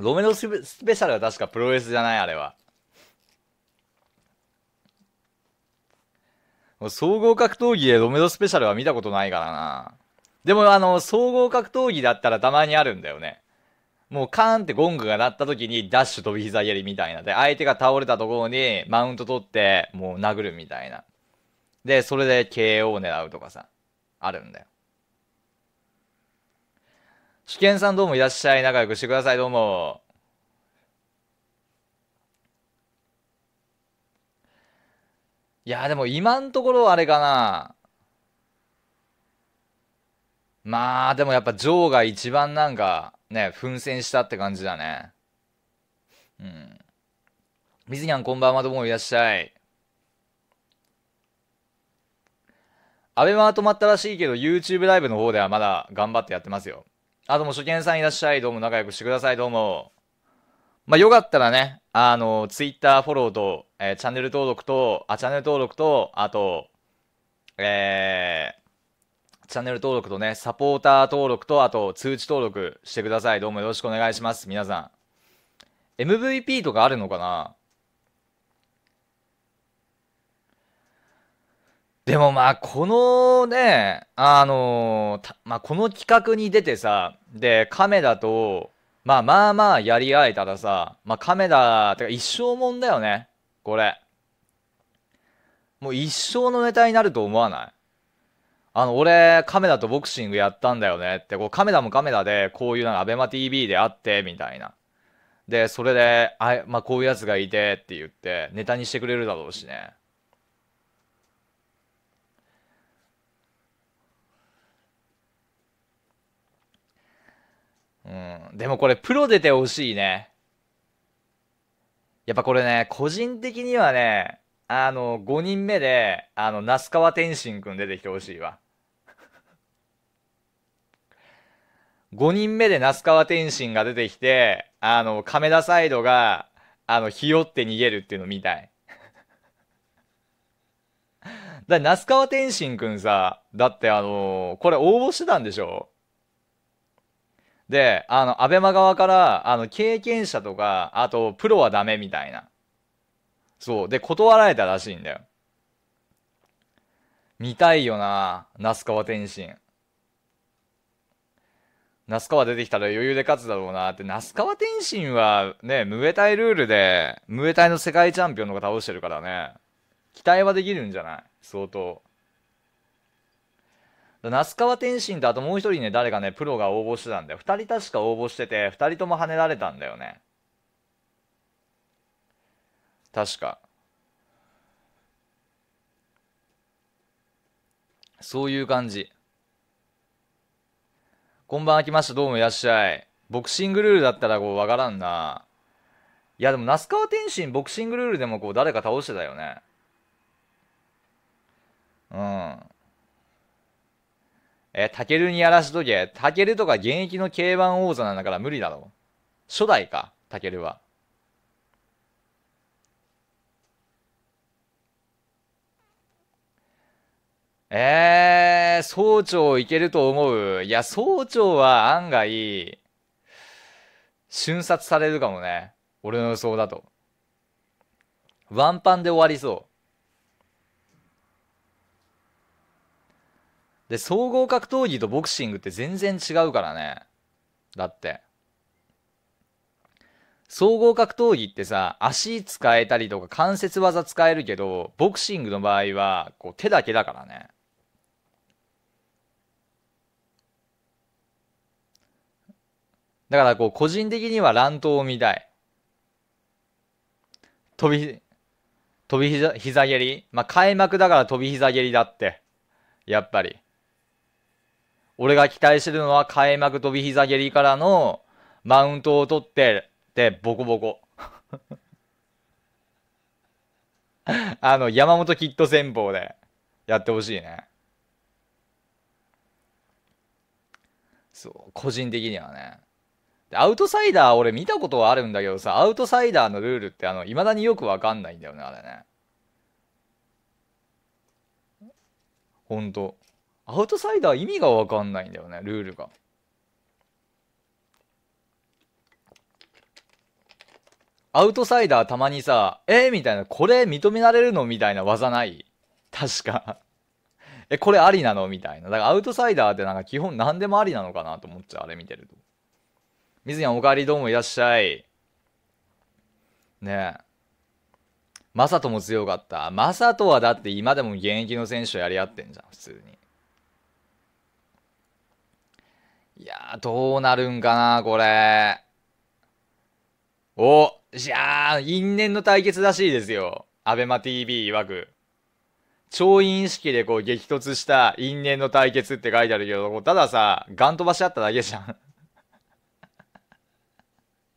ロメロスペシャルは確かプロレスじゃないあれは。総合格闘技でロメロスペシャルは見たことないからな。でもあの、総合格闘技だったらたまにあるんだよね。もうカーンってゴングが鳴った時にダッシュ飛び膝蹴りみたいなで相手が倒れたところにマウント取ってもう殴るみたいなでそれで KO を狙うとかさあるんだよ主権さんどうもいらっしゃい仲良くしてくださいどうもいやでも今んところあれかなまあでもやっぱジョーが一番なんかね、奮戦したって感じだね。うん。みずにゃんこんばんはどうもいらっしゃい。アベマは止まったらしいけど、YouTube ライブの方ではまだ頑張ってやってますよ。あ、どうも、初見さんいらっしゃい。どうも、仲良くしてください。どうも。まあ、よかったらね、あの、Twitter フォローと、えー、チャンネル登録と、あ、チャンネル登録と、あと、えー、チャンネル登録とね、サポーター登録と、あと通知登録してください。どうもよろしくお願いします。皆さん。MVP とかあるのかなでもまあ、このね、あのー、まあ、この企画に出てさ、で、亀田と、まあまあまあやり合えたらさ、まあ亀田、てか一生もんだよね、これ。もう一生のネタになると思わないあの、俺、カメラとボクシングやったんだよねって、こう、カメラもカメラで、こういうなんか、アベマ TV であって、みたいな。で、それで、あ、まあ、こういうやつがいてって言って、ネタにしてくれるだろうしね。うん。でもこれ、プロ出てほしいね。やっぱこれね、個人的にはね、あの、5人目で、あの、那須川天心くん出てきてほしいわ。5人目で那須川天心が出てきて、あの、亀田サイドが、あの、ひよって逃げるっていうのみたい。だ、那須川天心くんさ、だってあのー、これ応募してたんでしょで、あの、アベマ側から、あの、経験者とか、あと、プロはダメみたいな。そう。で、断られたらしいんだよ。見たいよな、那須川天心。那須川出てきたら余裕で勝つだろうなって、那須川天心はね、ムエタイルールで、ムエタイの世界チャンピオンの方倒してるからね、期待はできるんじゃない相当。那須川天心とあともう一人ね、誰かね、プロが応募してたんだよ。二人確か応募してて、二人とも跳ねられたんだよね。確か。そういう感じ。こんばんは来ました。どうもいらっしゃい。ボクシングルールだったらこう、わからんな。いや、でも、那須川天心、ボクシングルールでもこう、誰か倒してたよね。うん。え、タケルにやらしとけ。タケルとか現役の K1 王座なんだから無理だろ。初代か、タケルは。えー、総長いけると思う。いや、総長は案外、瞬殺されるかもね。俺の予想だと。ワンパンで終わりそう。で、総合格闘技とボクシングって全然違うからね。だって。総合格闘技ってさ、足使えたりとか関節技使えるけど、ボクシングの場合は、こう手だけだからね。だからこう、個人的には乱闘を見たい。飛び、飛び膝、膝蹴りまあ、開幕だから飛び膝蹴りだって。やっぱり。俺が期待してるのは開幕飛び膝蹴りからのマウントを取って、で、ボコボコ。あの、山本キット戦法でやってほしいね。そう、個人的にはね。で、アウトサイダー俺見たことはあるんだけどさ、アウトサイダーのルールってあの、未だによくわかんないんだよね、あれね。ほんと。アウトサイダー意味がわかんないんだよね、ルールが。アウトサイダーたまにさ、えー、みたいな、これ認められるのみたいな技ない確かえ、これありなのみたいな。だからアウトサイダーってなんか基本何でもありなのかなと思っちゃう、あれ見てると。水谷おかわりどうもいらっしゃい。ねえ。マサトも強かった。マサトはだって今でも現役の選手とやり合ってんじゃん、普通に。いやどうなるんかな、これ。お、じゃあ、因縁の対決らしいですよ。アベマ TV 曰く。超因式でこう激突した因縁の対決って書いてあるけど、たださ、ガン飛ばしあっただけじゃん。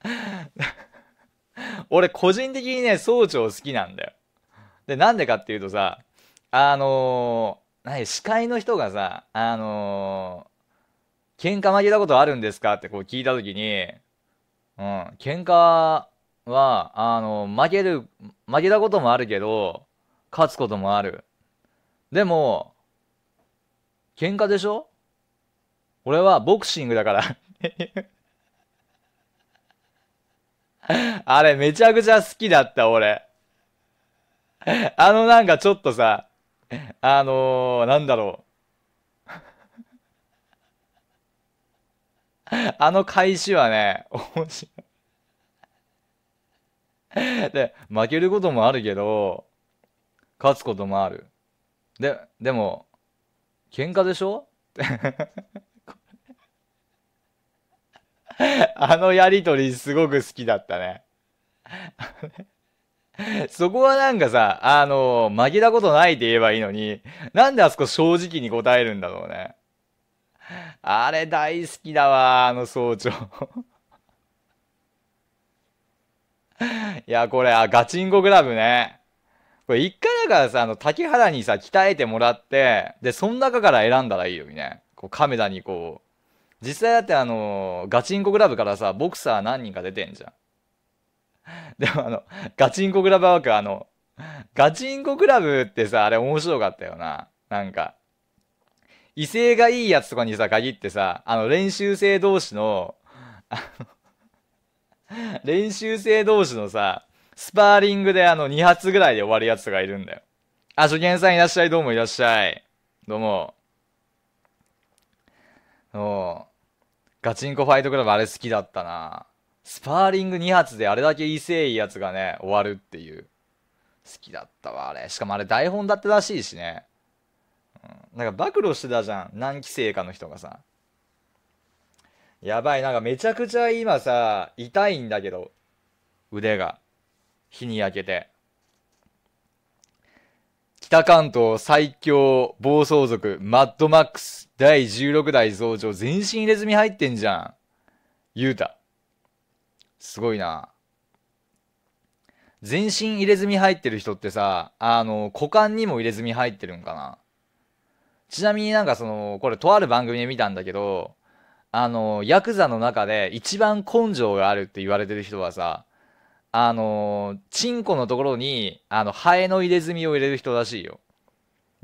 俺個人的にね、総長好きなんだよ。で、なんでかっていうとさ、あのー、何、司会の人がさ、あのー、喧嘩負けたことあるんですかってこう聞いた時に、うん、喧嘩は、あのー、負ける、負けたこともあるけど、勝つこともある。でも、喧嘩でしょ俺はボクシングだからっ あれめちゃくちゃ好きだった、俺。あのなんかちょっとさ、あのー、なんだろう。あの返しはね、面白い。で、負けることもあるけど、勝つこともある。で、でも、喧嘩でしょ あのやりとりすごく好きだったね。そこはなんかさ、あの、負けたことないって言えばいいのに、なんであそこ正直に答えるんだろうね。あれ大好きだわ、あの総長。いや、これ、あ、ガチンコクラブね。これ一回だからさ、あの、竹原にさ、鍛えてもらって、で、その中から選んだらいいよね。こう、カメにこう、実際だってあのガチンコグラブからさボクサー何人か出てんじゃん でもあのガチンコグラブ枠あのガチンコクラブってさあれ面白かったよななんか威勢がいいやつとかにさ限ってさあの練習生同士のの 練習生同士のさスパーリングであの2発ぐらいで終わるやつとかいるんだよあ初見さんいらっしゃいどうもいらっしゃいどうもおガチンコファイトクラブあれ好きだったな。スパーリング2発であれだけ異性いいやつがね、終わるっていう。好きだったわ、あれ。しかもあれ台本だったらしいしね。うん、なんか暴露してたじゃん。何期生かの人がさ。やばい、なんかめちゃくちゃ今さ、痛いんだけど。腕が。火に焼けて。北関東最強暴走族、マッドマックス第16代増上、全身入れ墨入ってんじゃん。言うた。すごいな。全身入れ墨入ってる人ってさ、あの、股間にも入れ墨入ってるんかな。ちなみになんかその、これとある番組で見たんだけど、あの、ヤクザの中で一番根性があるって言われてる人はさ、あの、チンコのところに、あの、ハエの入れ墨を入れる人らしいよ。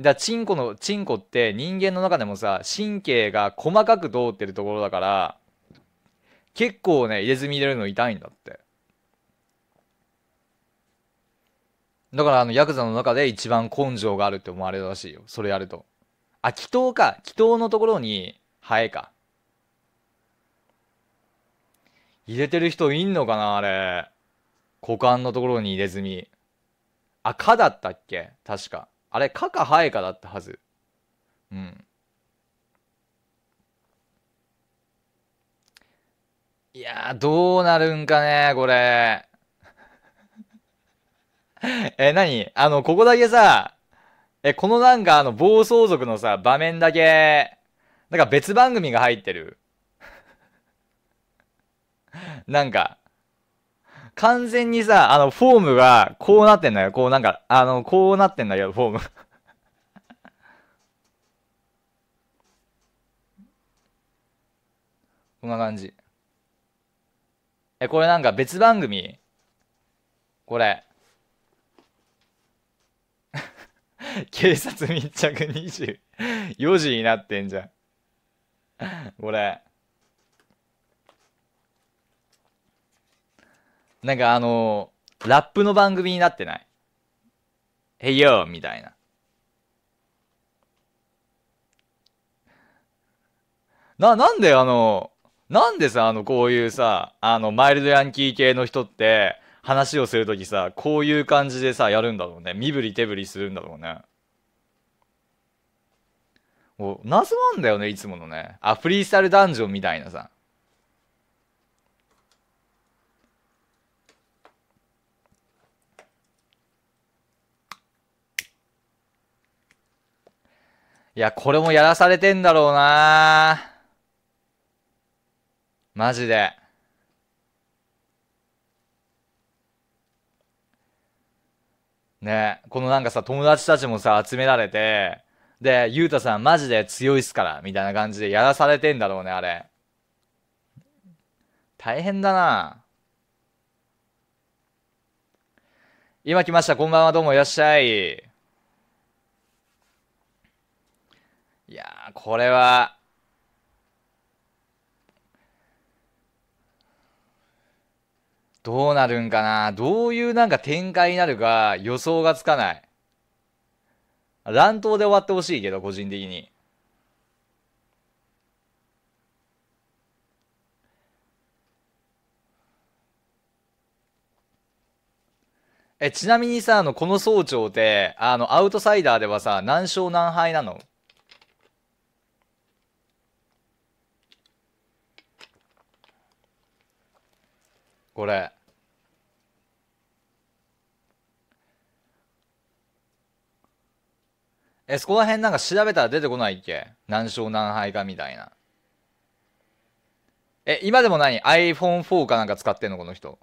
だチンコのチンコって人間の中でもさ神経が細かく通ってるところだから結構ね入れ墨入れるの痛いんだってだからあのヤクザの中で一番根性があるって思われるらしいよそれやるとあ祈祷か祈祷のところにハエか入れてる人いんのかなあれ股間のところに入れ墨あ「蚊だったっけ確かあれ、かかはえかだったはず。うん。いやどうなるんかね、これ。え、なにあの、ここだけさ、え、このなんかあの、暴走族のさ、場面だけ、なんか別番組が入ってる。なんか、完全にさ、あの、フォームが、こうなってんだよ。こうなんか、あの、こうなってんだよ、フォーム。こんな感じ。え、これなんか別番組これ。警察密着24時になってんじゃん。これ。なんかあのー、ラップの番組になってないへいよみたいな。な、なんであの、なんでさ、あの、こういうさ、あの、マイルドヤンキー系の人って、話をするときさ、こういう感じでさ、やるんだろうね。身振り手振りするんだろうね。お、謎なんだよね、いつものね。あ、フリースタイルダンジョンみたいなさ。いや、これもやらされてんだろうなマジで。ねこのなんかさ、友達たちもさ、集められて、で、ゆうたさんマジで強いっすから、みたいな感じでやらされてんだろうね、あれ。大変だな今来ました、こんばんは、どうもいらっしゃい。いやこれはどうなるんかなどういうなんか展開になるか予想がつかない。乱闘で終わってほしいけど、個人的に。え、ちなみにさ、あの、この総長って、あの、アウトサイダーではさ、何勝何敗なのこれえそこら辺なんか調べたら出てこないっけ何勝何敗かみたいなえ今でも何 ?iPhone4 かなんか使ってんのこの人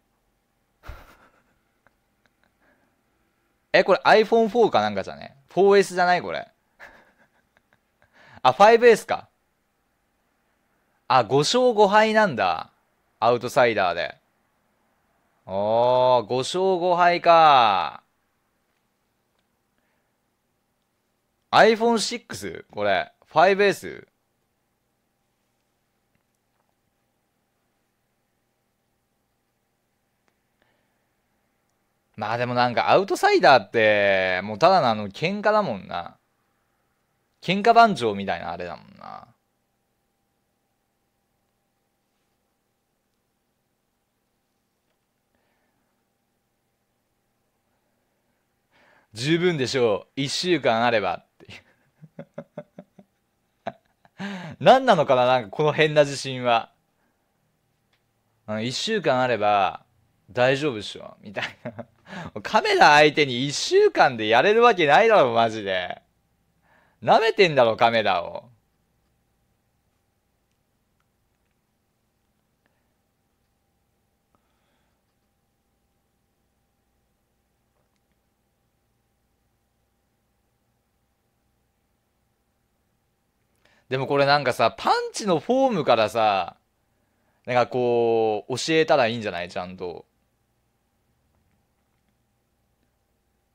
えこれ iPhone4 かなんかじゃね 4S じゃないこれあ 5S かあ5勝5敗なんだアウトサイダーでおあ、5勝5敗か。iPhone6? これ。5S? まあでもなんかアウトサイダーって、もうただのあの喧嘩だもんな。喧嘩番長みたいなあれだもんな。十分でしょう1週間あればって 何なのかななんかこの変な自信は1週間あれば大丈夫でしょみたいなカメラ相手に1週間でやれるわけないだろマジで舐めてんだろカメラをでもこれなんかさ、パンチのフォームからさ、なんかこう、教えたらいいんじゃないちゃんと。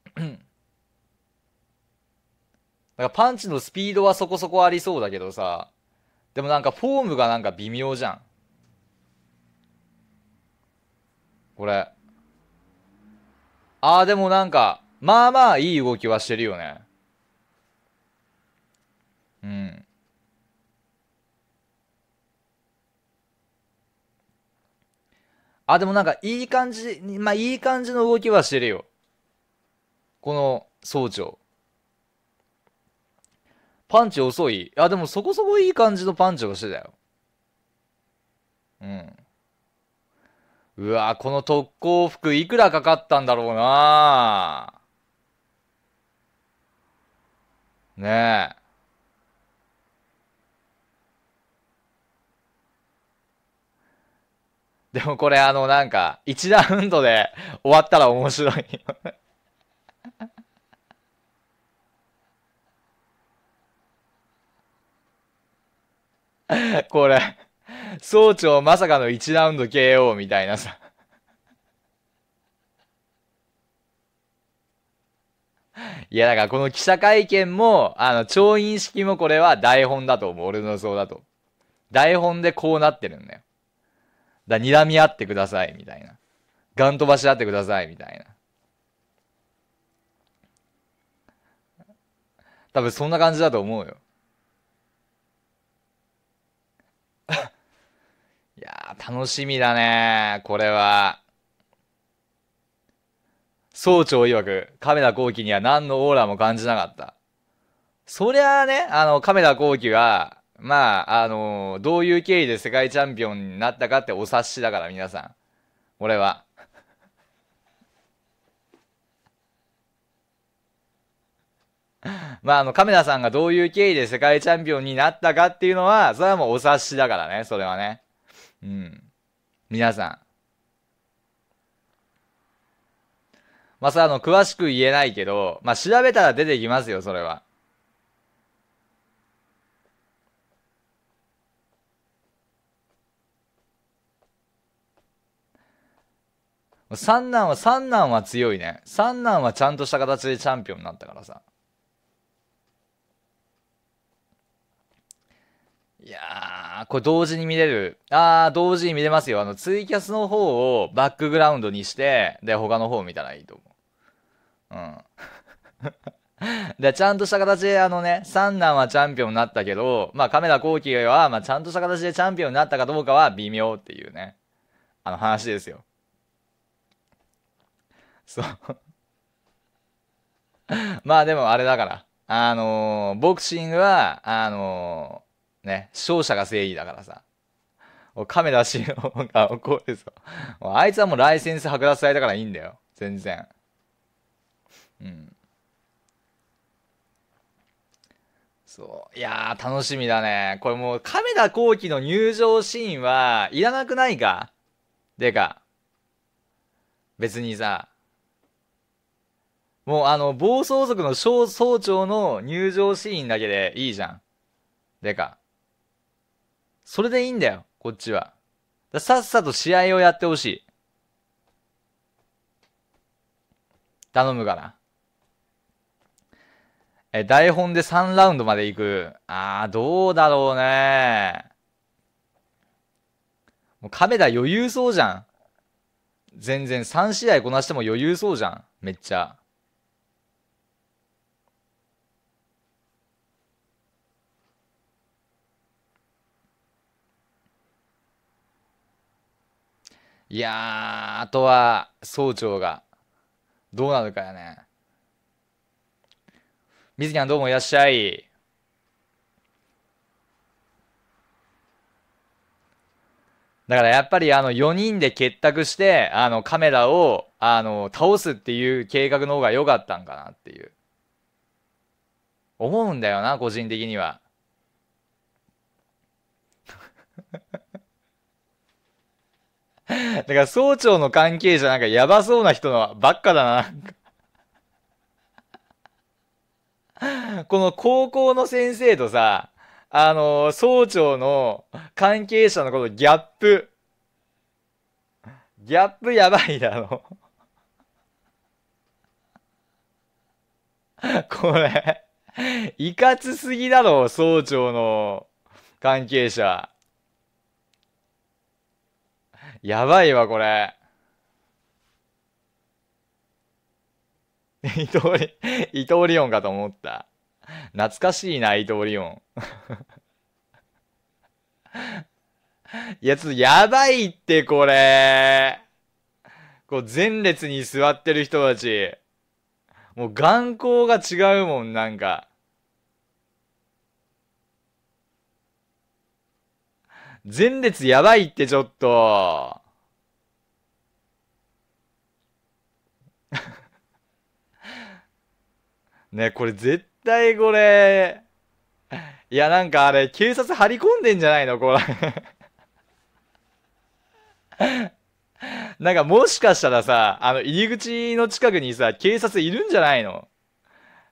なんかパンチのスピードはそこそこありそうだけどさ、でもなんかフォームがなんか微妙じゃん。これ。ああ、でもなんか、まあまあいい動きはしてるよね。うん。あ、でもなんかいい感じ、まあいい感じの動きはしてるよ。この総長。パンチ遅い。あ、でもそこそこいい感じのパンチをしてたよ。うん。うわこの特攻服いくらかかったんだろうなねえ。でもこれあのなんか1ラウンドで終わったら面白いこれ総長まさかの1ラウンド KO みたいなさいやだからこの記者会見もあの調印式もこれは台本だと思う俺の予想だと台本でこうなってるんだよだ睨み合ってくださいみたいなガン飛ばし合ってくださいみたいな多分そんな感じだと思うよ いや楽しみだねこれは総長曰く亀田光輝には何のオーラも感じなかったそりゃあねあの亀田光輝がまあ、あのー、どういう経緯で世界チャンピオンになったかってお察しだから、皆さん。俺は。まあ、あの、亀田さんがどういう経緯で世界チャンピオンになったかっていうのは、それはもうお察しだからね、それはね。うん。皆さん。まあ、さ、あの、詳しく言えないけど、まあ、調べたら出てきますよ、それは。三男は、三男は強いね。三男はちゃんとした形でチャンピオンになったからさ。いやー、これ同時に見れる。あー、同時に見れますよ。あの、ツイキャスの方をバックグラウンドにして、で、他の方を見たらいいと思う。うん。で、ちゃんとした形で、あのね、三男はチャンピオンになったけど、まあ、亀田光輝は、まあ、ちゃんとした形でチャンピオンになったかどうかは微妙っていうね、あの話ですよ。そう まあでもあれだから、あのー、ボクシングは、あのー、ね、勝者が正義だからさ。亀田信用が怒るぞ。あいつはもうライセンス剥奪されたからいいんだよ。全然。うん。そう。いやー、楽しみだね。これもう、亀田光輝の入場シーンはいらなくないかでか。別にさ、もうあの、暴走族の総長の入場シーンだけでいいじゃん。でか。それでいいんだよ、こっちは。さっさと試合をやってほしい。頼むから。え、台本で3ラウンドまで行く。あー、どうだろうね。もう亀田余裕そうじゃん。全然3試合こなしても余裕そうじゃん。めっちゃ。いやあとは総長がどうなるかやね水木ゃんどうもいらっしゃいだからやっぱりあの4人で結託してあのカメラをあの倒すっていう計画の方が良かったんかなっていう思うんだよな個人的にはだから総長の関係者なんかやばそうな人のばっかだな。この高校の先生とさ、あのー、総長の関係者のこのギャップ。ギャップやばいだろ。これ、いかつすぎだろ、総長の関係者。やばいわ、これ。伊 藤リ、伊藤リオンかと思った。懐かしいな、伊藤リオン。いや、つやばいって、これ。こう、前列に座ってる人たち。もう眼光が違うもん、なんか。前列やばいってちょっと。ね、これ絶対これ、いやなんかあれ、警察張り込んでんじゃないのこれ。なんかもしかしたらさ、あの入り口の近くにさ、警察いるんじゃないの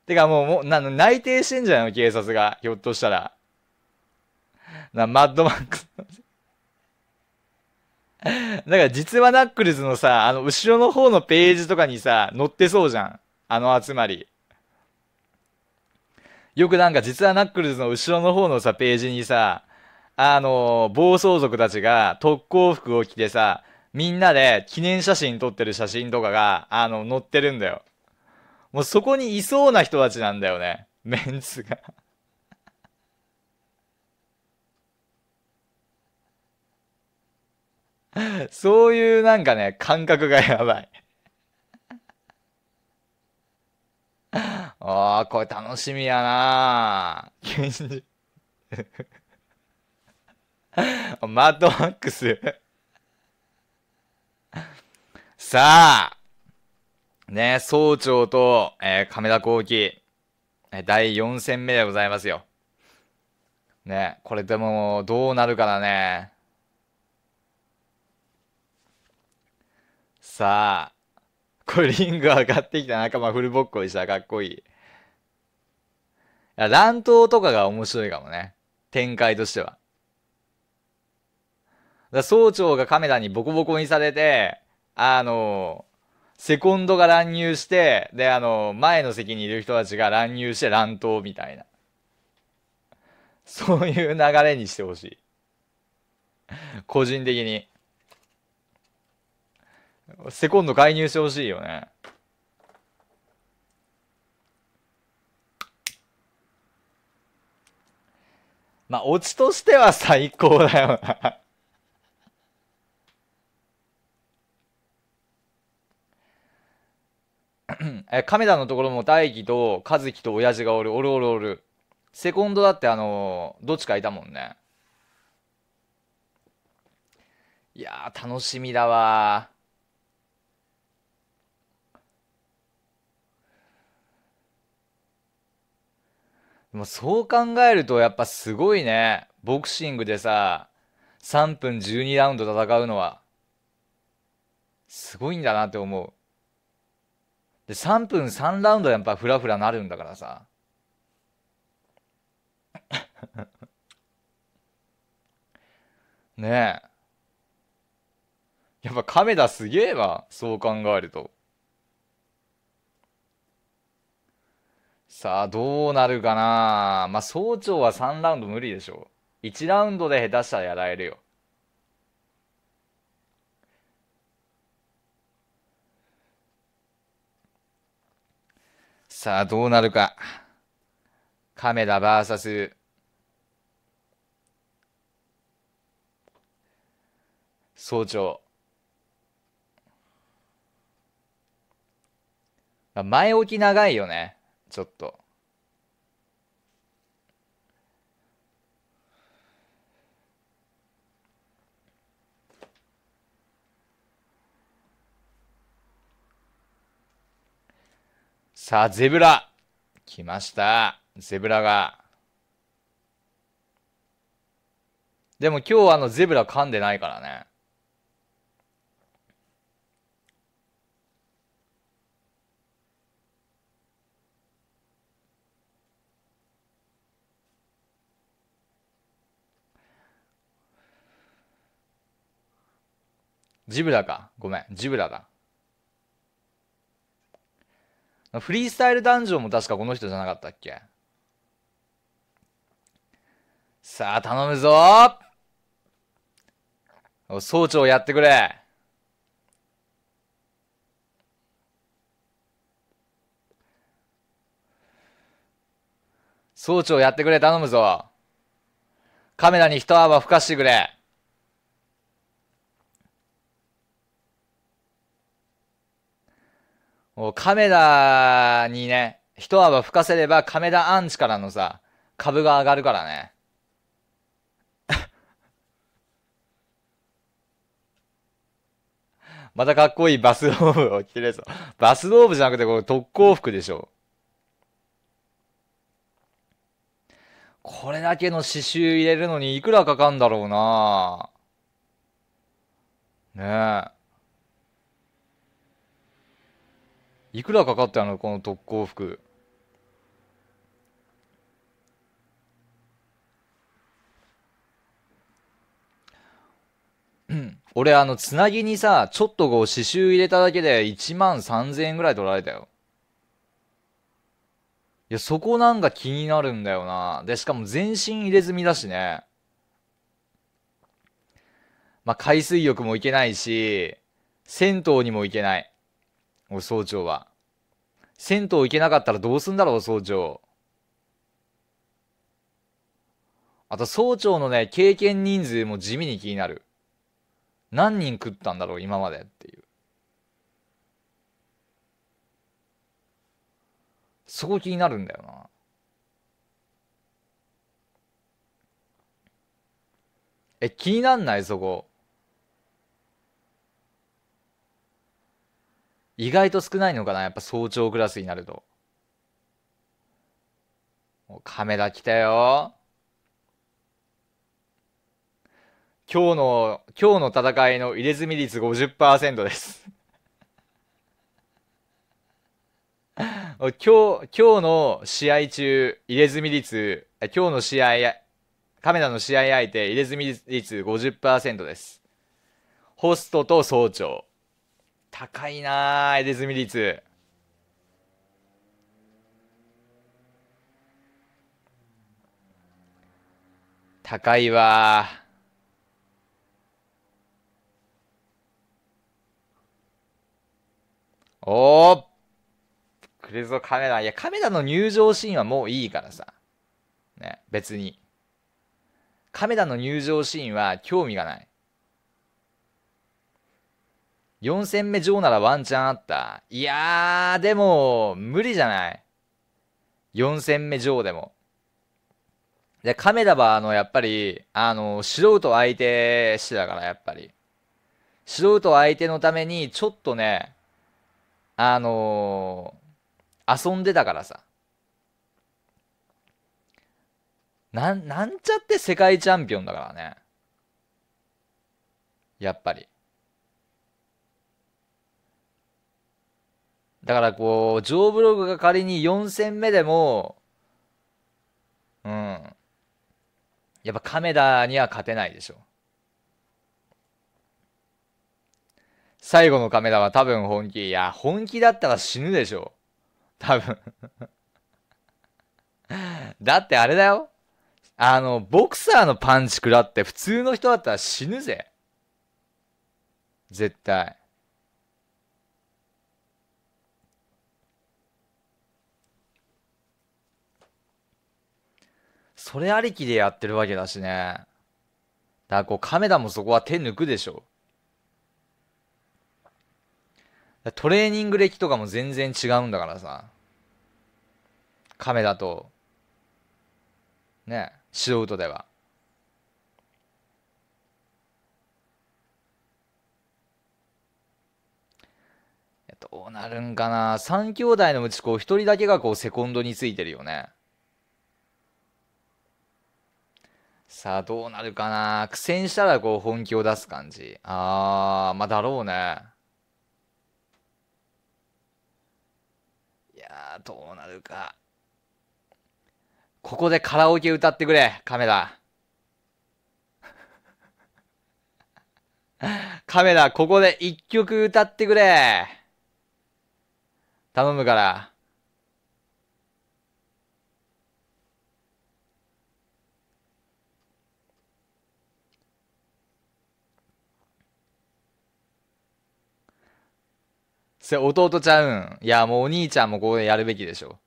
てかもうもうな内定してんじゃないの警察が。ひょっとしたら。な、マッドマックス。だ から実はナックルズのさ、あの、後ろの方のページとかにさ、載ってそうじゃん。あの集まり。よくなんか実はナックルズの後ろの方のさ、ページにさ、あの、暴走族たちが特攻服を着てさ、みんなで記念写真撮ってる写真とかが、あの、載ってるんだよ。もうそこにいそうな人たちなんだよね。メンツが そういうなんかね、感覚がやばい。ああ、これ楽しみやなぁ。マッドマックスさあ、ね、総長と、えー、亀田光輝、え第4戦目でございますよ。ね、これでもどうなるかだね。さあ、これリング上がってきた仲間フルボッコにしたらかっこいい。いや、乱闘とかが面白いかもね。展開としては。だ総長がカメラにボコボコにされて、あの、セコンドが乱入して、で、あの、前の席にいる人たちが乱入して乱闘みたいな。そういう流れにしてほしい。個人的に。セコンド介入してほしいよね。まあ、オチとしては最高だよなえ、亀田のところも大輝と和樹と親父がおる、おるおるおる。セコンドだってあのー、どっちかいたもんね。いや楽しみだわもそう考えるとやっぱすごいね。ボクシングでさ、3分12ラウンド戦うのは、すごいんだなって思う。で、3分3ラウンドやっぱフラフラなるんだからさ。ねえ。やっぱ亀田すげえわ。そう考えると。さあ、どうなるかなまあ、総長は3ラウンド無理でしょ。1ラウンドで下手したらやられるよ。さあ、どうなるか。カメラ VS 総長。前置き長いよね。ちょっと。さあ、ゼブラ来ました。ゼブラが。でも今日あのゼブラ噛んでないからね。ジブラか。ごめん、ジブラだ。フリースタイルダンジョンも確かこの人じゃなかったっけさあ、頼むぞ総長やってくれ総長やってくれ頼むぞカメラに一泡吹かしてくれ亀田にね、一泡吹かせれば亀田アンチからのさ、株が上がるからね。またかっこいいバスローブを着てるやつ。バスローブじゃなくて、これ特攻服でしょ。これだけの刺繍入れるのにいくらかかんだろうなねえ。いくらかかったのこの特攻服俺あのつなぎにさちょっとこう刺繍入れただけで1万3000円ぐらい取られたよいやそこなんか気になるんだよなでしかも全身入れ墨だしねまあ海水浴も行けないし銭湯にも行けないお総長は。銭湯行けなかったらどうすんだろう、お総長。あと、総長のね、経験人数も地味に気になる。何人食ったんだろう、今までっていう。そこ気になるんだよな。え、気になんないそこ。意外と少ないのかなやっぱ早朝クラスになるとカメラ来たよ今日の今日の戦いの入れ墨率50%です 今日今日の試合中入れ墨率今日の試合カメラの試合相手入れ墨率50%ですホストと総長高いなエデズミ率高いわおおクレゾカメラいやカメラの入場シーンはもういいからさね別にカメラの入場シーンは興味がない4戦目上ならワンチャンあった。いやー、でも、無理じゃない。4戦目上でも。で、亀田は、あの、やっぱり、あの、素人相手してたから、やっぱり。素人相手のために、ちょっとね、あのー、遊んでたからさ。なん、なんちゃって世界チャンピオンだからね。やっぱり。だからこう、ジョーブログが仮に4戦目でも、うん。やっぱ亀田には勝てないでしょ。最後の亀田は多分本気。いや、本気だったら死ぬでしょ。多分 だってあれだよ。あの、ボクサーのパンチ食らって普通の人だったら死ぬぜ。絶対。それありきでやってるわけだしね。だからこう、亀田もそこは手抜くでしょ。トレーニング歴とかも全然違うんだからさ。亀田と、ね、素人では。どうなるんかな3兄弟のうちこう1人だけがこうセコンドについてるよね。さあ、どうなるかな。苦戦したらこう本気を出す感じ。あー、まあだろうね。いやー、どうなるか。ここでカラオケ歌ってくれ、カメラ。カメラ、ここで一曲歌ってくれ。頼むから。それ弟ちゃうんいやもうお兄ちゃんもここでやるべきでしょ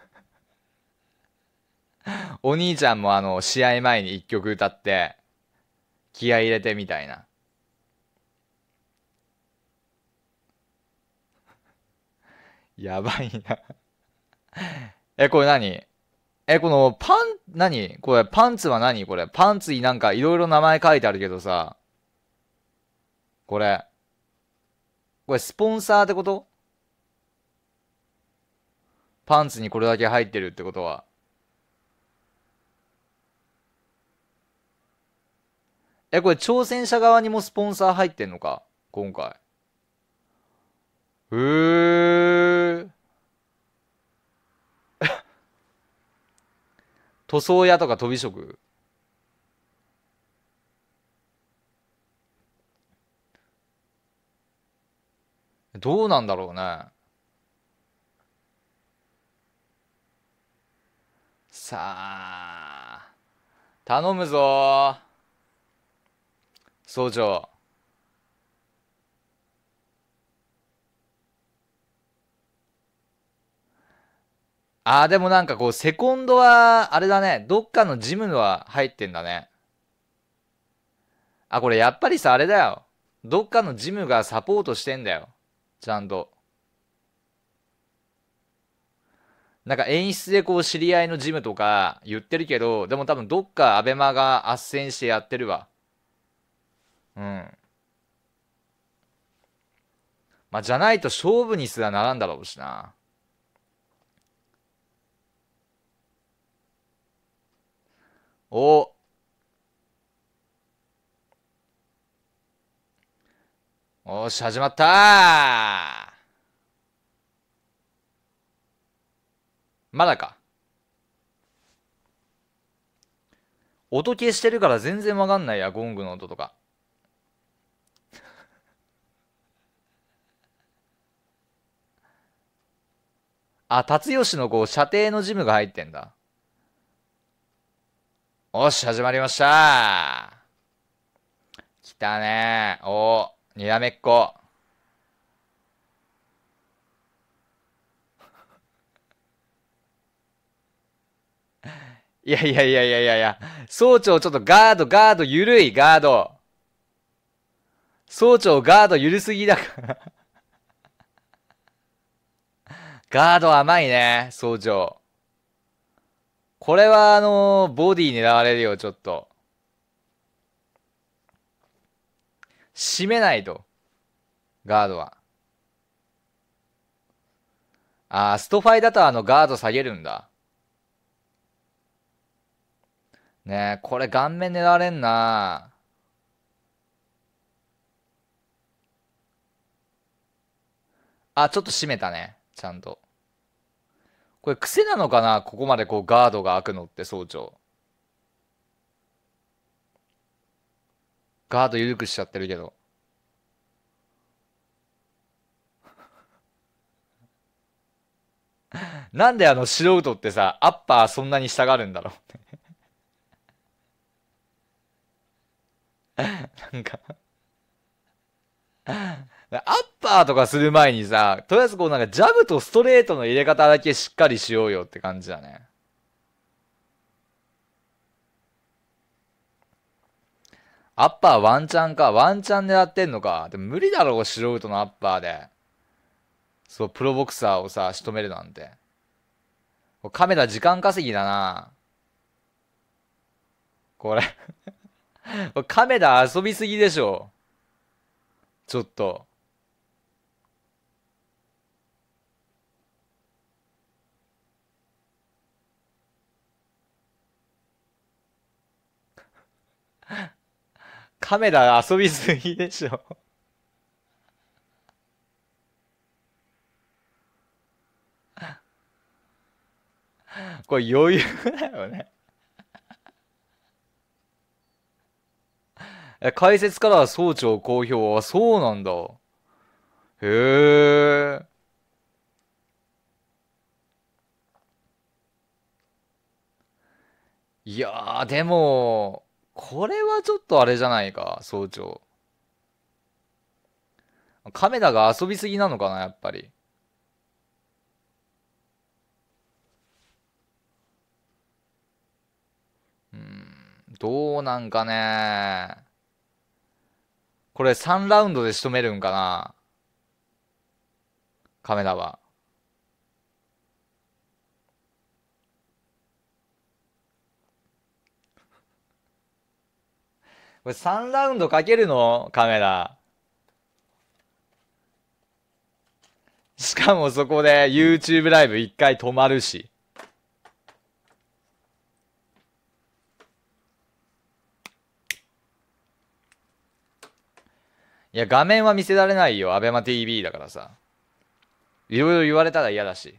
お兄ちゃんもあの試合前に一曲歌って気合入れてみたいな やばいな え、これ何え、このパン、何これパンツは何これパンツになんかいろいろ名前書いてあるけどさ。これ。これスポンサーってことパンツにこれだけ入ってるってことは。え、これ挑戦者側にもスポンサー入ってんのか今回。へー。塗装屋とか飛び職どうなんだろうねさあ頼むぞ総長ああ、でもなんかこう、セコンドは、あれだね。どっかのジムは入ってんだね。あ、これやっぱりさ、あれだよ。どっかのジムがサポートしてんだよ。ちゃんと。なんか演出でこう知り合いのジムとか言ってるけど、でも多分どっかアベマが斡旋してやってるわ。うん。まあ、じゃないと勝負にすらならんだろうしな。おおし、始まったまだか。音消してるから全然わかんないや、ゴングの音とか。あ、辰吉のこう、射程のジムが入ってんだ。おし、始まりました来たねおにらめっこ。いやいやいやいやいやいや、総長ちょっとガード、ガード、ゆるい、ガード。総長ガードゆるすぎだからガード甘いね、総長。これはあのー、ボディ狙われるよ、ちょっと。閉めないと。ガードは。ああ、ストファイだとあのガード下げるんだ。ねえ、これ顔面狙われんな。あ、ちょっと閉めたね。ちゃんと。これ癖なのかなここまでこうガードが開くのって、総長。ガード緩くしちゃってるけど。なんであの素人ってさ、アッパーそんなに下がるんだろう なんかアッパーとかする前にさ、とりあえずこうなんかジャブとストレートの入れ方だけしっかりしようよって感じだね。アッパーワンチャンか。ワンチャン狙ってんのか。でも無理だろう、素人のアッパーで。そう、プロボクサーをさ、仕留めるなんて。カメラ時間稼ぎだな。これカメラ遊びすぎでしょ。ちょっと。カメラ遊びすぎでしょこれ余裕だよね解説からは総長公表はそうなんだ。へえ。いやでも、これはちょっとあれじゃないか、総長。亀田が遊びすぎなのかな、やっぱり。うん、どうなんかね。これ3ラウンドで仕留めるんかな亀田は。これ3ラウンドかけるのカメラ。しかもそこで YouTube ライブ1回止まるし。いや、画面は見せられないよ。アベマ t v だからさ。いろいろ言われたら嫌だし。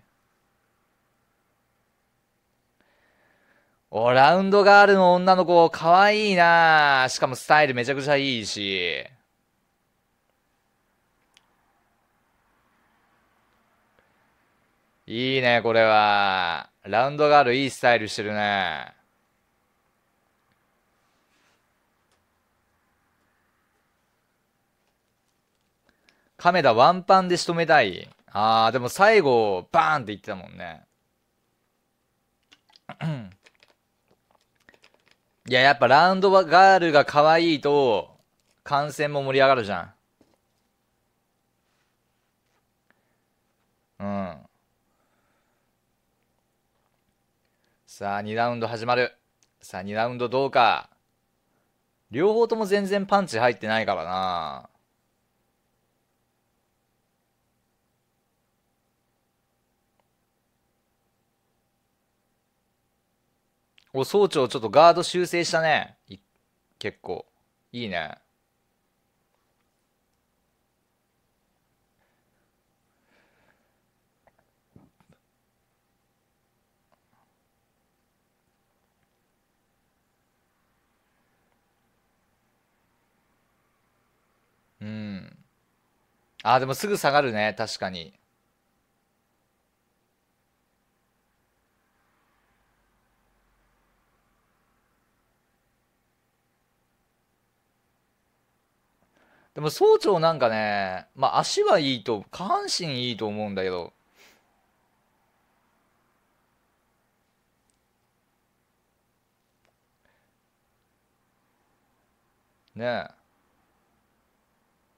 おラウンドガールの女の子、かわいいなしかもスタイルめちゃくちゃいいし。いいね、これは。ラウンドガールいいスタイルしてるね。亀田ワンパンで仕留めたい。ああ、でも最後、バーンって言ってたもんね。いや、やっぱラウンドガールが可愛いと、観戦も盛り上がるじゃん。うん。さあ、2ラウンド始まる。さあ、2ラウンドどうか。両方とも全然パンチ入ってないからな。お、総長ちょっとガード修正したね。結構。いいね。うん。あ、でもすぐ下がるね。確かに。でも総長なんかね、まあ足はいいと、下半身いいと思うんだけど、ねえ。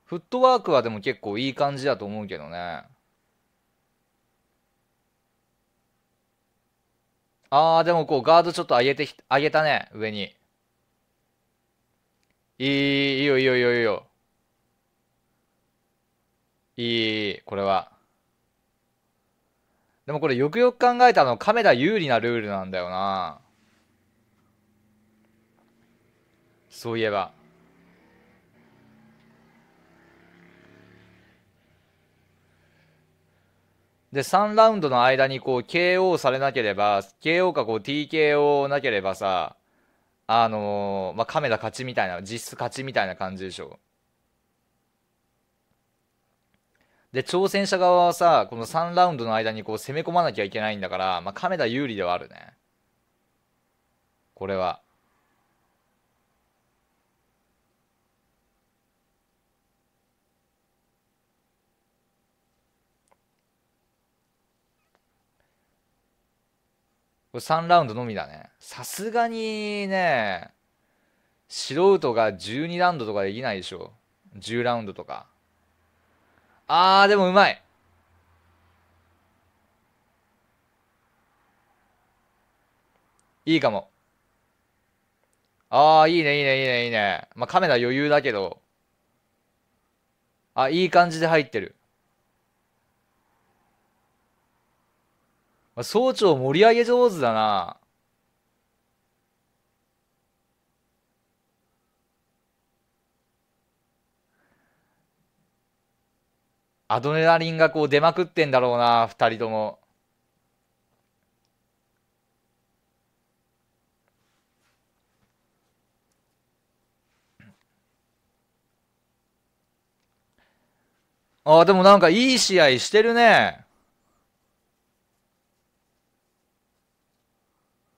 フットワークはでも結構いい感じだと思うけどね。ああ、でもこうガードちょっと上げて上げたね、上に。いい、いいよいいよいいよいいよ。いい、これは。でもこれよくよく考えたの亀田有利なルールなんだよな。そういえば。で、3ラウンドの間にこう KO されなければ、KO かこう TKO なければさ、あのー、まあ、亀田勝ちみたいな、実質勝ちみたいな感じでしょ。で挑戦者側はさこの3ラウンドの間にこう攻め込まなきゃいけないんだから、まあ、亀田有利ではあるねこれは。これ3ラウンドのみだねさすがにね素人が12ラウンドとかできないでしょ10ラウンドとか。あー、でもうまい。いいかも。ああ、いいね、いいね、いいね、いいね。まあ、カメラ余裕だけど。あ、いい感じで入ってる。まあ、総長盛り上げ上手だな。アドレナリンがこう出まくってんだろうな2人とも。あでもなんかいい試合してるね。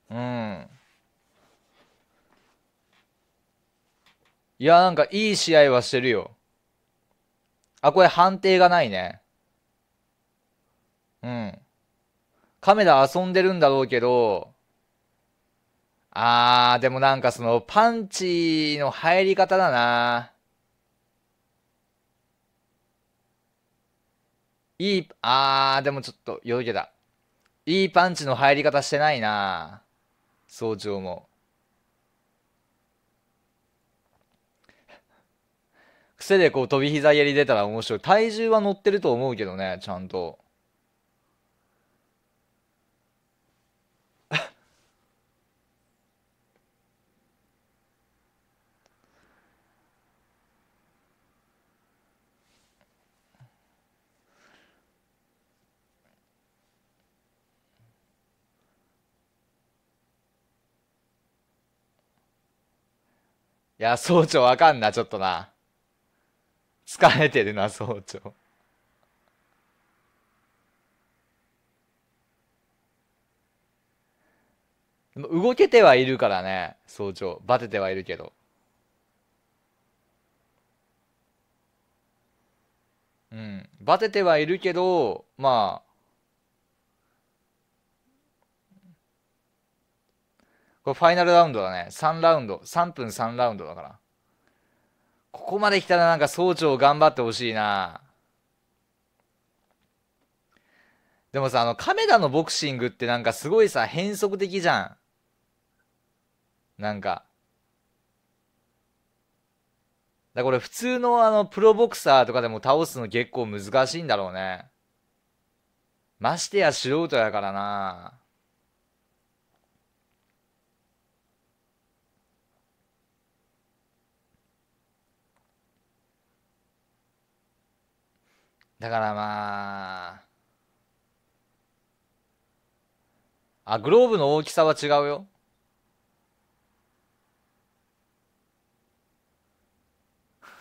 うん。いや、なんかいい試合はしてるよ。あ、これ判定がないね。うん。カメラ遊んでるんだろうけど、あー、でもなんかそのパンチの入り方だな。いい、あー、でもちょっと、よどけだ。いいパンチの入り方してないな。早朝も。癖でこう飛び膝やり出たら面白い。体重は乗ってると思うけどね、ちゃんと。いや、総長わかんな、ちょっとな。疲れてるな、総長。動けてはいるからね、早朝。バテてはいるけど。うん。バテてはいるけど、まあ、これファイナルラウンドだね。3ラウンド。3分3ラウンドだから。ここまで来たらなんか総長頑張ってほしいな。でもさ、あの、亀田のボクシングってなんかすごいさ、変則的じゃん。なんか。だこれ普通のあの、プロボクサーとかでも倒すの結構難しいんだろうね。ましてや素人やからな。だからまああグローブの大きさは違うよ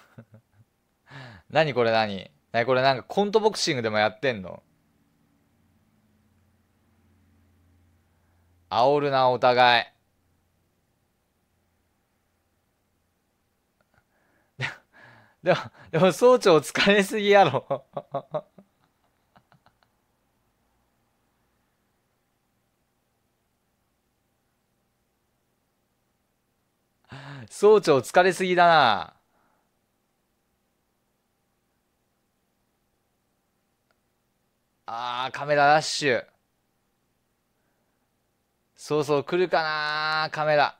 何これ何何これなんかコントボクシングでもやってんの煽るなお互い。でも、でも総長疲れすぎやろ総長疲れすぎだな。あー、カメララッシュ。そうそう、来るかなカメラ。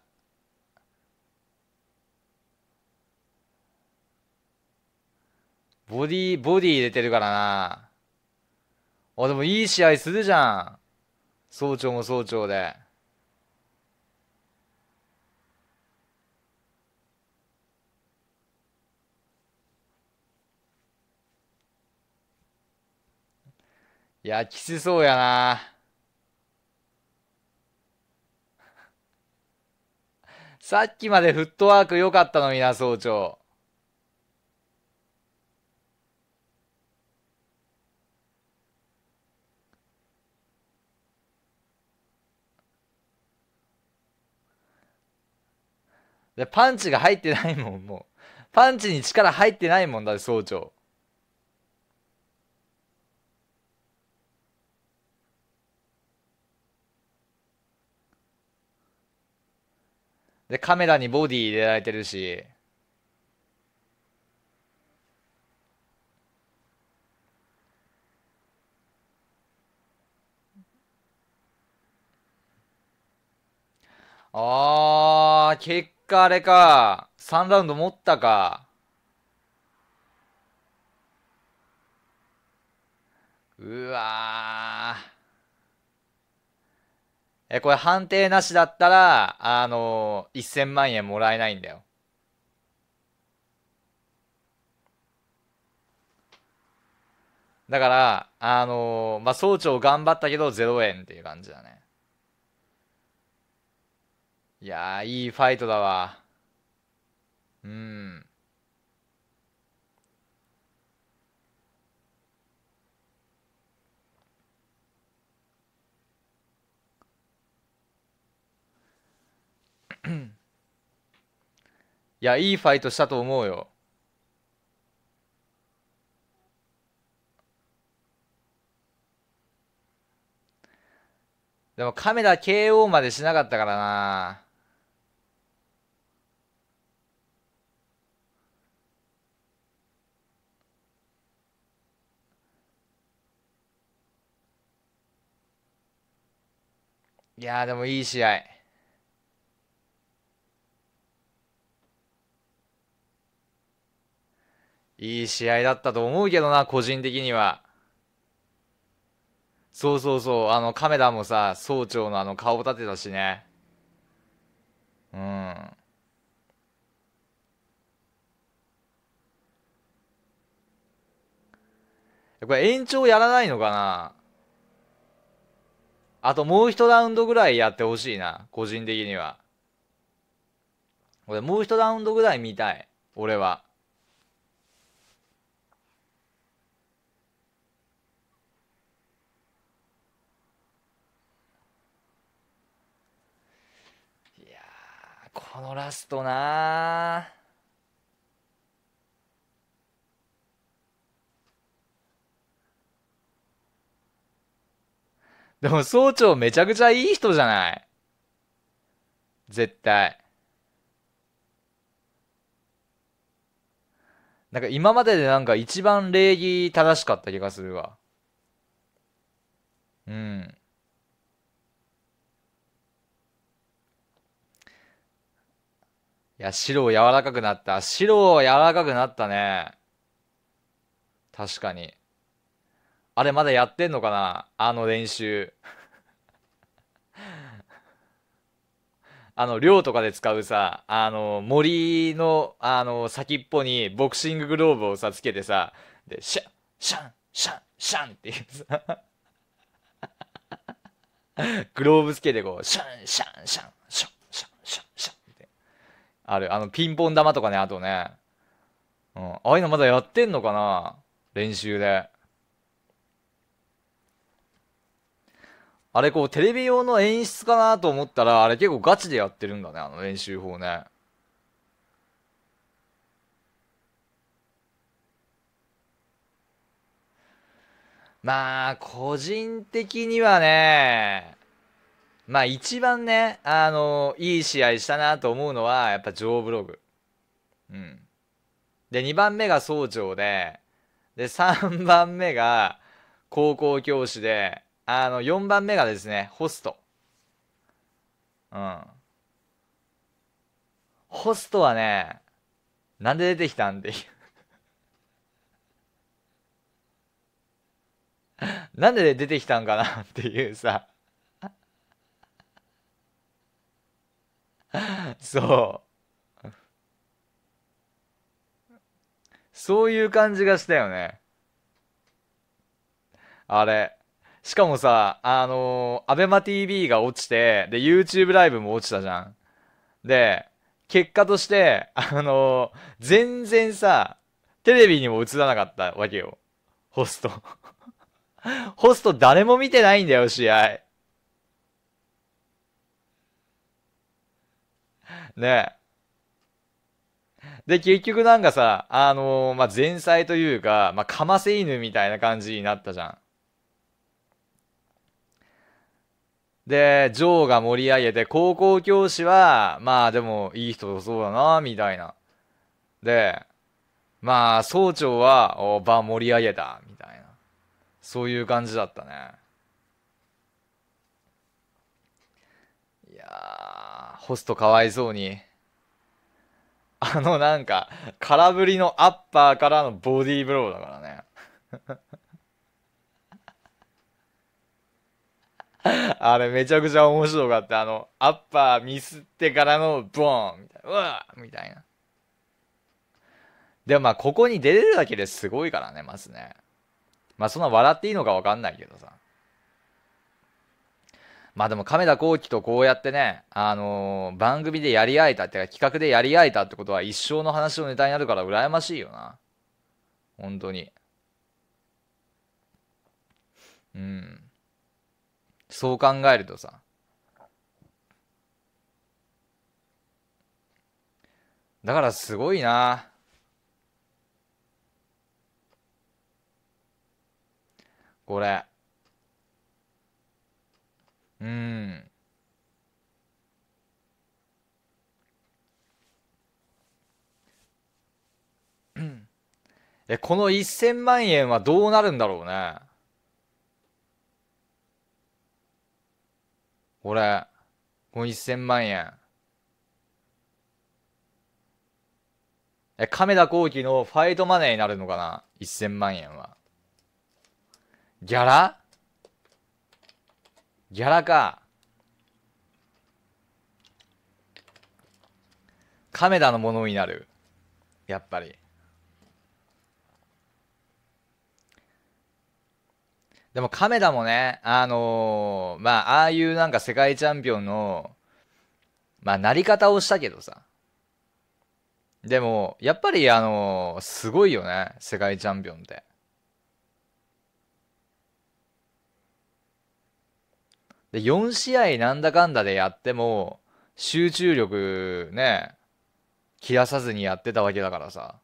ボディ、ボディ入れてるからな。あ、でもいい試合するじゃん。総長も総長で。いや、きつそうやな。さっきまでフットワーク良かったのにな、総長。でパンチが入ってないもんもうパンチに力入ってないもんだ総長でカメラにボディ入れられてるしあー結構果あれか。3ラウンド持ったか。うわえ、これ判定なしだったら、あのー、1000万円もらえないんだよ。だから、あのー、まあ、総長頑張ったけど0円っていう感じだね。いやー、いいファイトだわ。うん。いや、いいファイトしたと思うよ。でも亀田 KO までしなかったからな。いやでもいい試合。いい試合だったと思うけどな、個人的には。そうそうそう、あの、亀田もさ、総長のあの、顔立てたしね。うん。これ延長やらないのかなあともう一ラウンドぐらいやってほしいな、個人的には。俺、もう一ラウンドぐらい見たい。俺は。いやこのラストなー。でも総長めちゃくちゃいい人じゃない絶対。なんか今まででなんか一番礼儀正しかった気がするわ。うん。いや、白柔らかくなった。白柔らかくなったね。確かに。あれまだやってんのかなあの練習。あの、寮とかで使うさ、あの、森の、あの、先っぽにボクシンググローブをさ、つけてさ、で、シャン、シャン、シャン、シャンっていうさ、グローブつけてこう、シャン、シャン、シャン、シャン、シャン、シャン、シャンって。ある、あの、ピンポン玉とかね、あとね。うん、ああいうのまだやってんのかな練習で。あれこうテレビ用の演出かなと思ったら、あれ結構ガチでやってるんだね、あの練習法ね。まあ、個人的にはね、まあ一番ね、あの、いい試合したなと思うのは、やっぱジョーブログ。うん。で、2番目が総長で、で、3番目が高校教師で、あの、4番目がですね、ホスト。うん。ホストはね、なんで出てきたんで なんで出てきたんかなっていうさ そう。そういう感じがしたよね。あれ。しかもさ、あのー、アベマ TV が落ちて、で、YouTube ライブも落ちたじゃん。で、結果として、あのー、全然さ、テレビにも映らなかったわけよ。ホスト ホスト誰も見てないんだよ、試合。ねで、結局なんかさ、あのー、まあ、前菜というか、まあ、かませ犬みたいな感じになったじゃん。で、ジョーが盛り上げて、高校教師は、まあでもいい人そうだな、みたいな。で、まあ、総長は、お場盛り上げた、みたいな。そういう感じだったね。いやホストかわいそうに。あのなんか、空振りのアッパーからのボディーブローだからね。あれめちゃくちゃ面白かった。あの、アッパーミスってからのボーンみたいな。うわみたいな。でもまあ、ここに出れるだけですごいからね、まずね。まあ、そんな笑っていいのかわかんないけどさ。まあでも亀田光輝とこうやってね、あのー、番組でやり合えたっていうか企画でやり合えたってことは一生の話のネタになるから羨ましいよな。本当に。うん。そう考えるとさだからすごいなこれうんえこの1000万円はどうなるんだろうね俺もう1000万円。え、亀田光輝のファイトマネーになるのかな ?1000 万円は。ギャラギャラか。亀田のものになる。やっぱり。でも亀田もね、あのー、まあ、ああいうなんか世界チャンピオンの、まあ、なり方をしたけどさ。でも、やっぱりあのー、すごいよね、世界チャンピオンって。で、4試合なんだかんだでやっても、集中力ね、切らさずにやってたわけだからさ。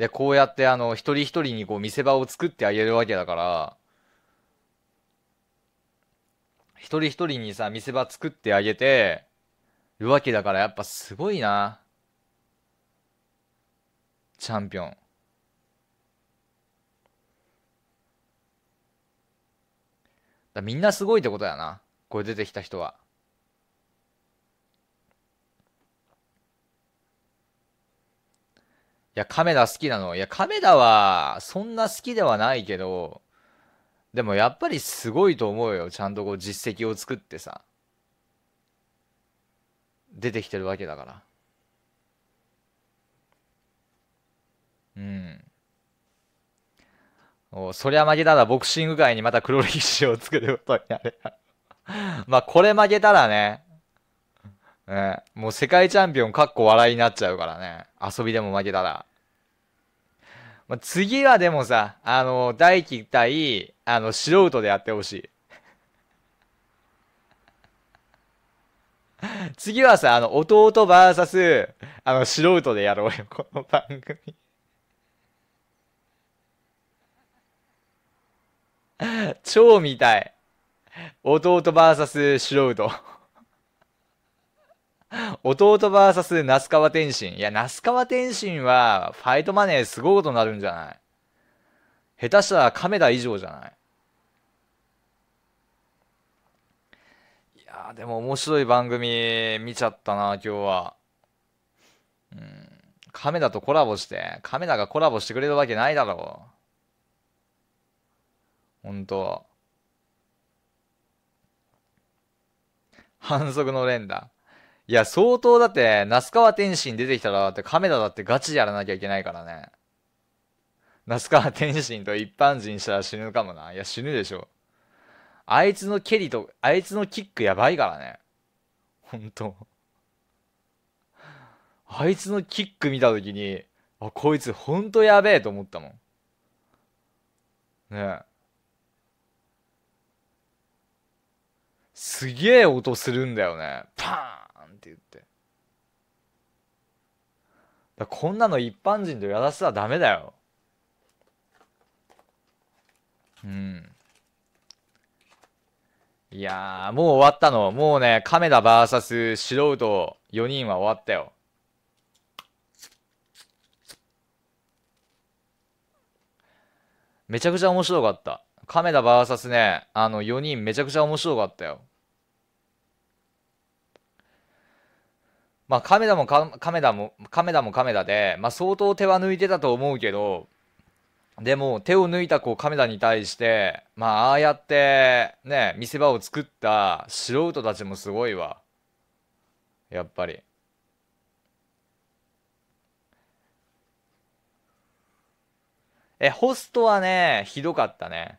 で、こうやってあの、一人一人にこう見せ場を作ってあげるわけだから、一人一人にさ、見せ場作ってあげてるわけだから、やっぱすごいな。チャンピオン。だみんなすごいってことやな。これ出てきた人は。や、亀田好きなの。いや、亀田は、そんな好きではないけど、でもやっぱりすごいと思うよ。ちゃんとこう実績を作ってさ。出てきてるわけだから。うん。おそりゃ負けたらボクシング界にまた黒歴史を作ることになる まあこれ負けたらね、ね、もう世界チャンピオンかっこ笑いになっちゃうからね。遊びでも負けたら。まあ、次はでもさ、あの、大輝対、あの、素人でやってほしい。次はさ、あの、弟 VS、あの、素人でやろうよ、この番組 超見たい。弟 VS 素人 弟 VS 那須川天心。いや、那須川天心は、ファイトマネーすごいことになるんじゃない下手したら亀田以上じゃないいやでも面白い番組見ちゃったな、今日は。うん。亀田とコラボして、亀田がコラボしてくれるわけないだろう。ほんと。反則の連打。いや、相当だって、那須川天心出てきたら、だって亀田だってガチでやらなきゃいけないからね。那須川天心と一般人したら死ぬかもな。いや、死ぬでしょ。あいつの蹴りと、あいつのキックやばいからね。ほんと。あいつのキック見たときに、あ、こいつほんとやべえと思ったもん。ねえ。すげえ音するんだよね。パーンって言ってだこんなの一般人とやらせたらダメだようんいやもう終わったのもうね亀田 VS 素人4人は終わったよめちゃくちゃ面白かった。亀田 VS ね、あの4人めちゃくちゃ面白かったよ。まあ、亀田も亀田も亀田も亀田で、まあ、相当手は抜いてたと思うけどでも手を抜いたこう亀田に対してまあああやってね見せ場を作った素人たちもすごいわやっぱり。え、ホストはね、ひどかったね。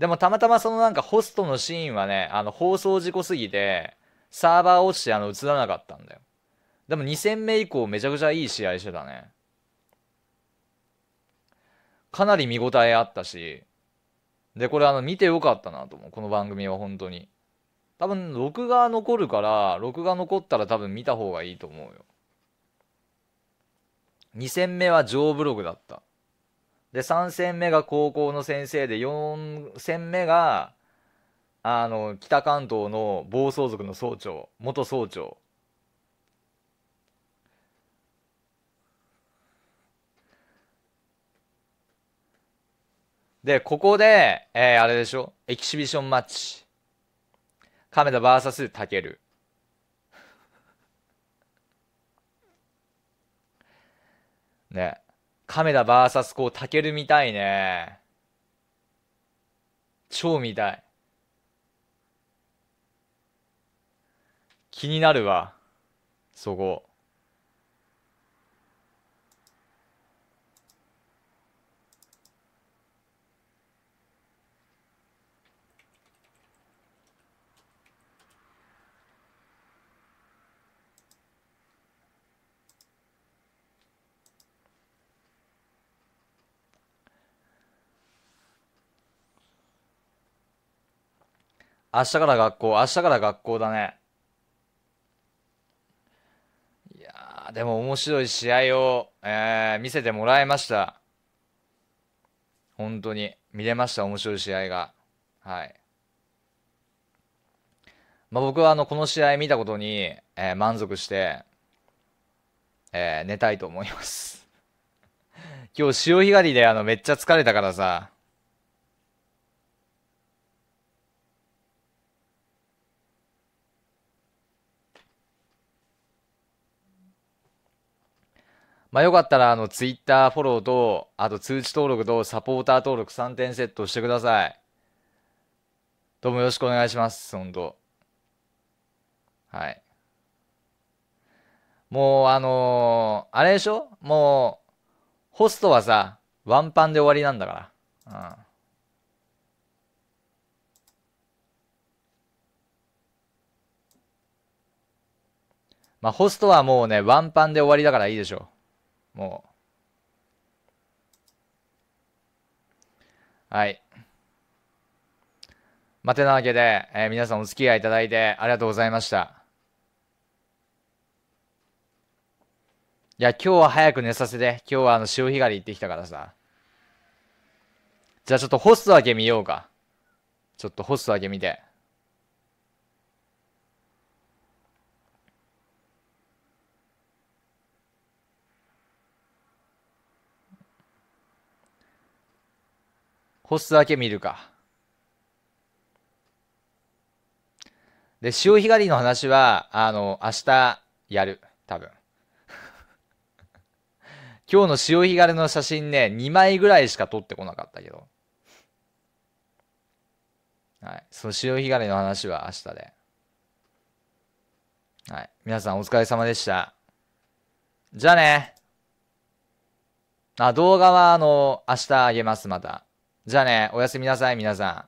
でもたまたまそのなんかホストのシーンはね、あの放送事故すぎて、サーバー落ちてあの映らなかったんだよでも2戦目以降めちゃくちゃいい試合してたねかなり見応えあったしでこれあの見てよかったなと思うこの番組は本当に多分録画残るから録画残ったら多分見た方がいいと思うよ2戦目は上ブログだったで3戦目が高校の先生で4戦目があの北関東の暴走族の総長元総長でここで、えー、あれでしょエキシビションマッチ亀田 VS たけるね亀田 VS こうたけるみたいね超見たい気になるわそこ明日から学校明日から学校だねでも面白い試合を、えー、見せてもらいました。本当に。見れました、面白い試合が。はい。まあ、僕はあのこの試合見たことに、えー、満足して、えー、寝たいと思います 今日潮干狩りであのめっちゃ疲れたからさまあ、よかったら、あの、ツイッターフォローと、あと通知登録とサポーター登録3点セットしてください。どうもよろしくお願いします。本当はい。もう、あのー、あれでしょもう、ホストはさ、ワンパンで終わりなんだから。うん。まあ、ホストはもうね、ワンパンで終わりだからいいでしょう。もう。はい。待てなわけで、えー、皆さんお付き合いいただいてありがとうございました。いや、今日は早く寝させて。今日はあの潮干狩り行ってきたからさ。じゃあちょっとホストだけ見ようか。ちょっとホストだけ見て。ホスだけ見るか。で、潮干狩りの話は、あの、明日やる。多分。今日の潮干狩りの写真ね、2枚ぐらいしか撮ってこなかったけど。はい。その潮干狩りの話は明日で。はい。皆さんお疲れ様でした。じゃあね。あ、動画はあの、明日あげます、また。じゃあね、おやすみなさい、皆さん。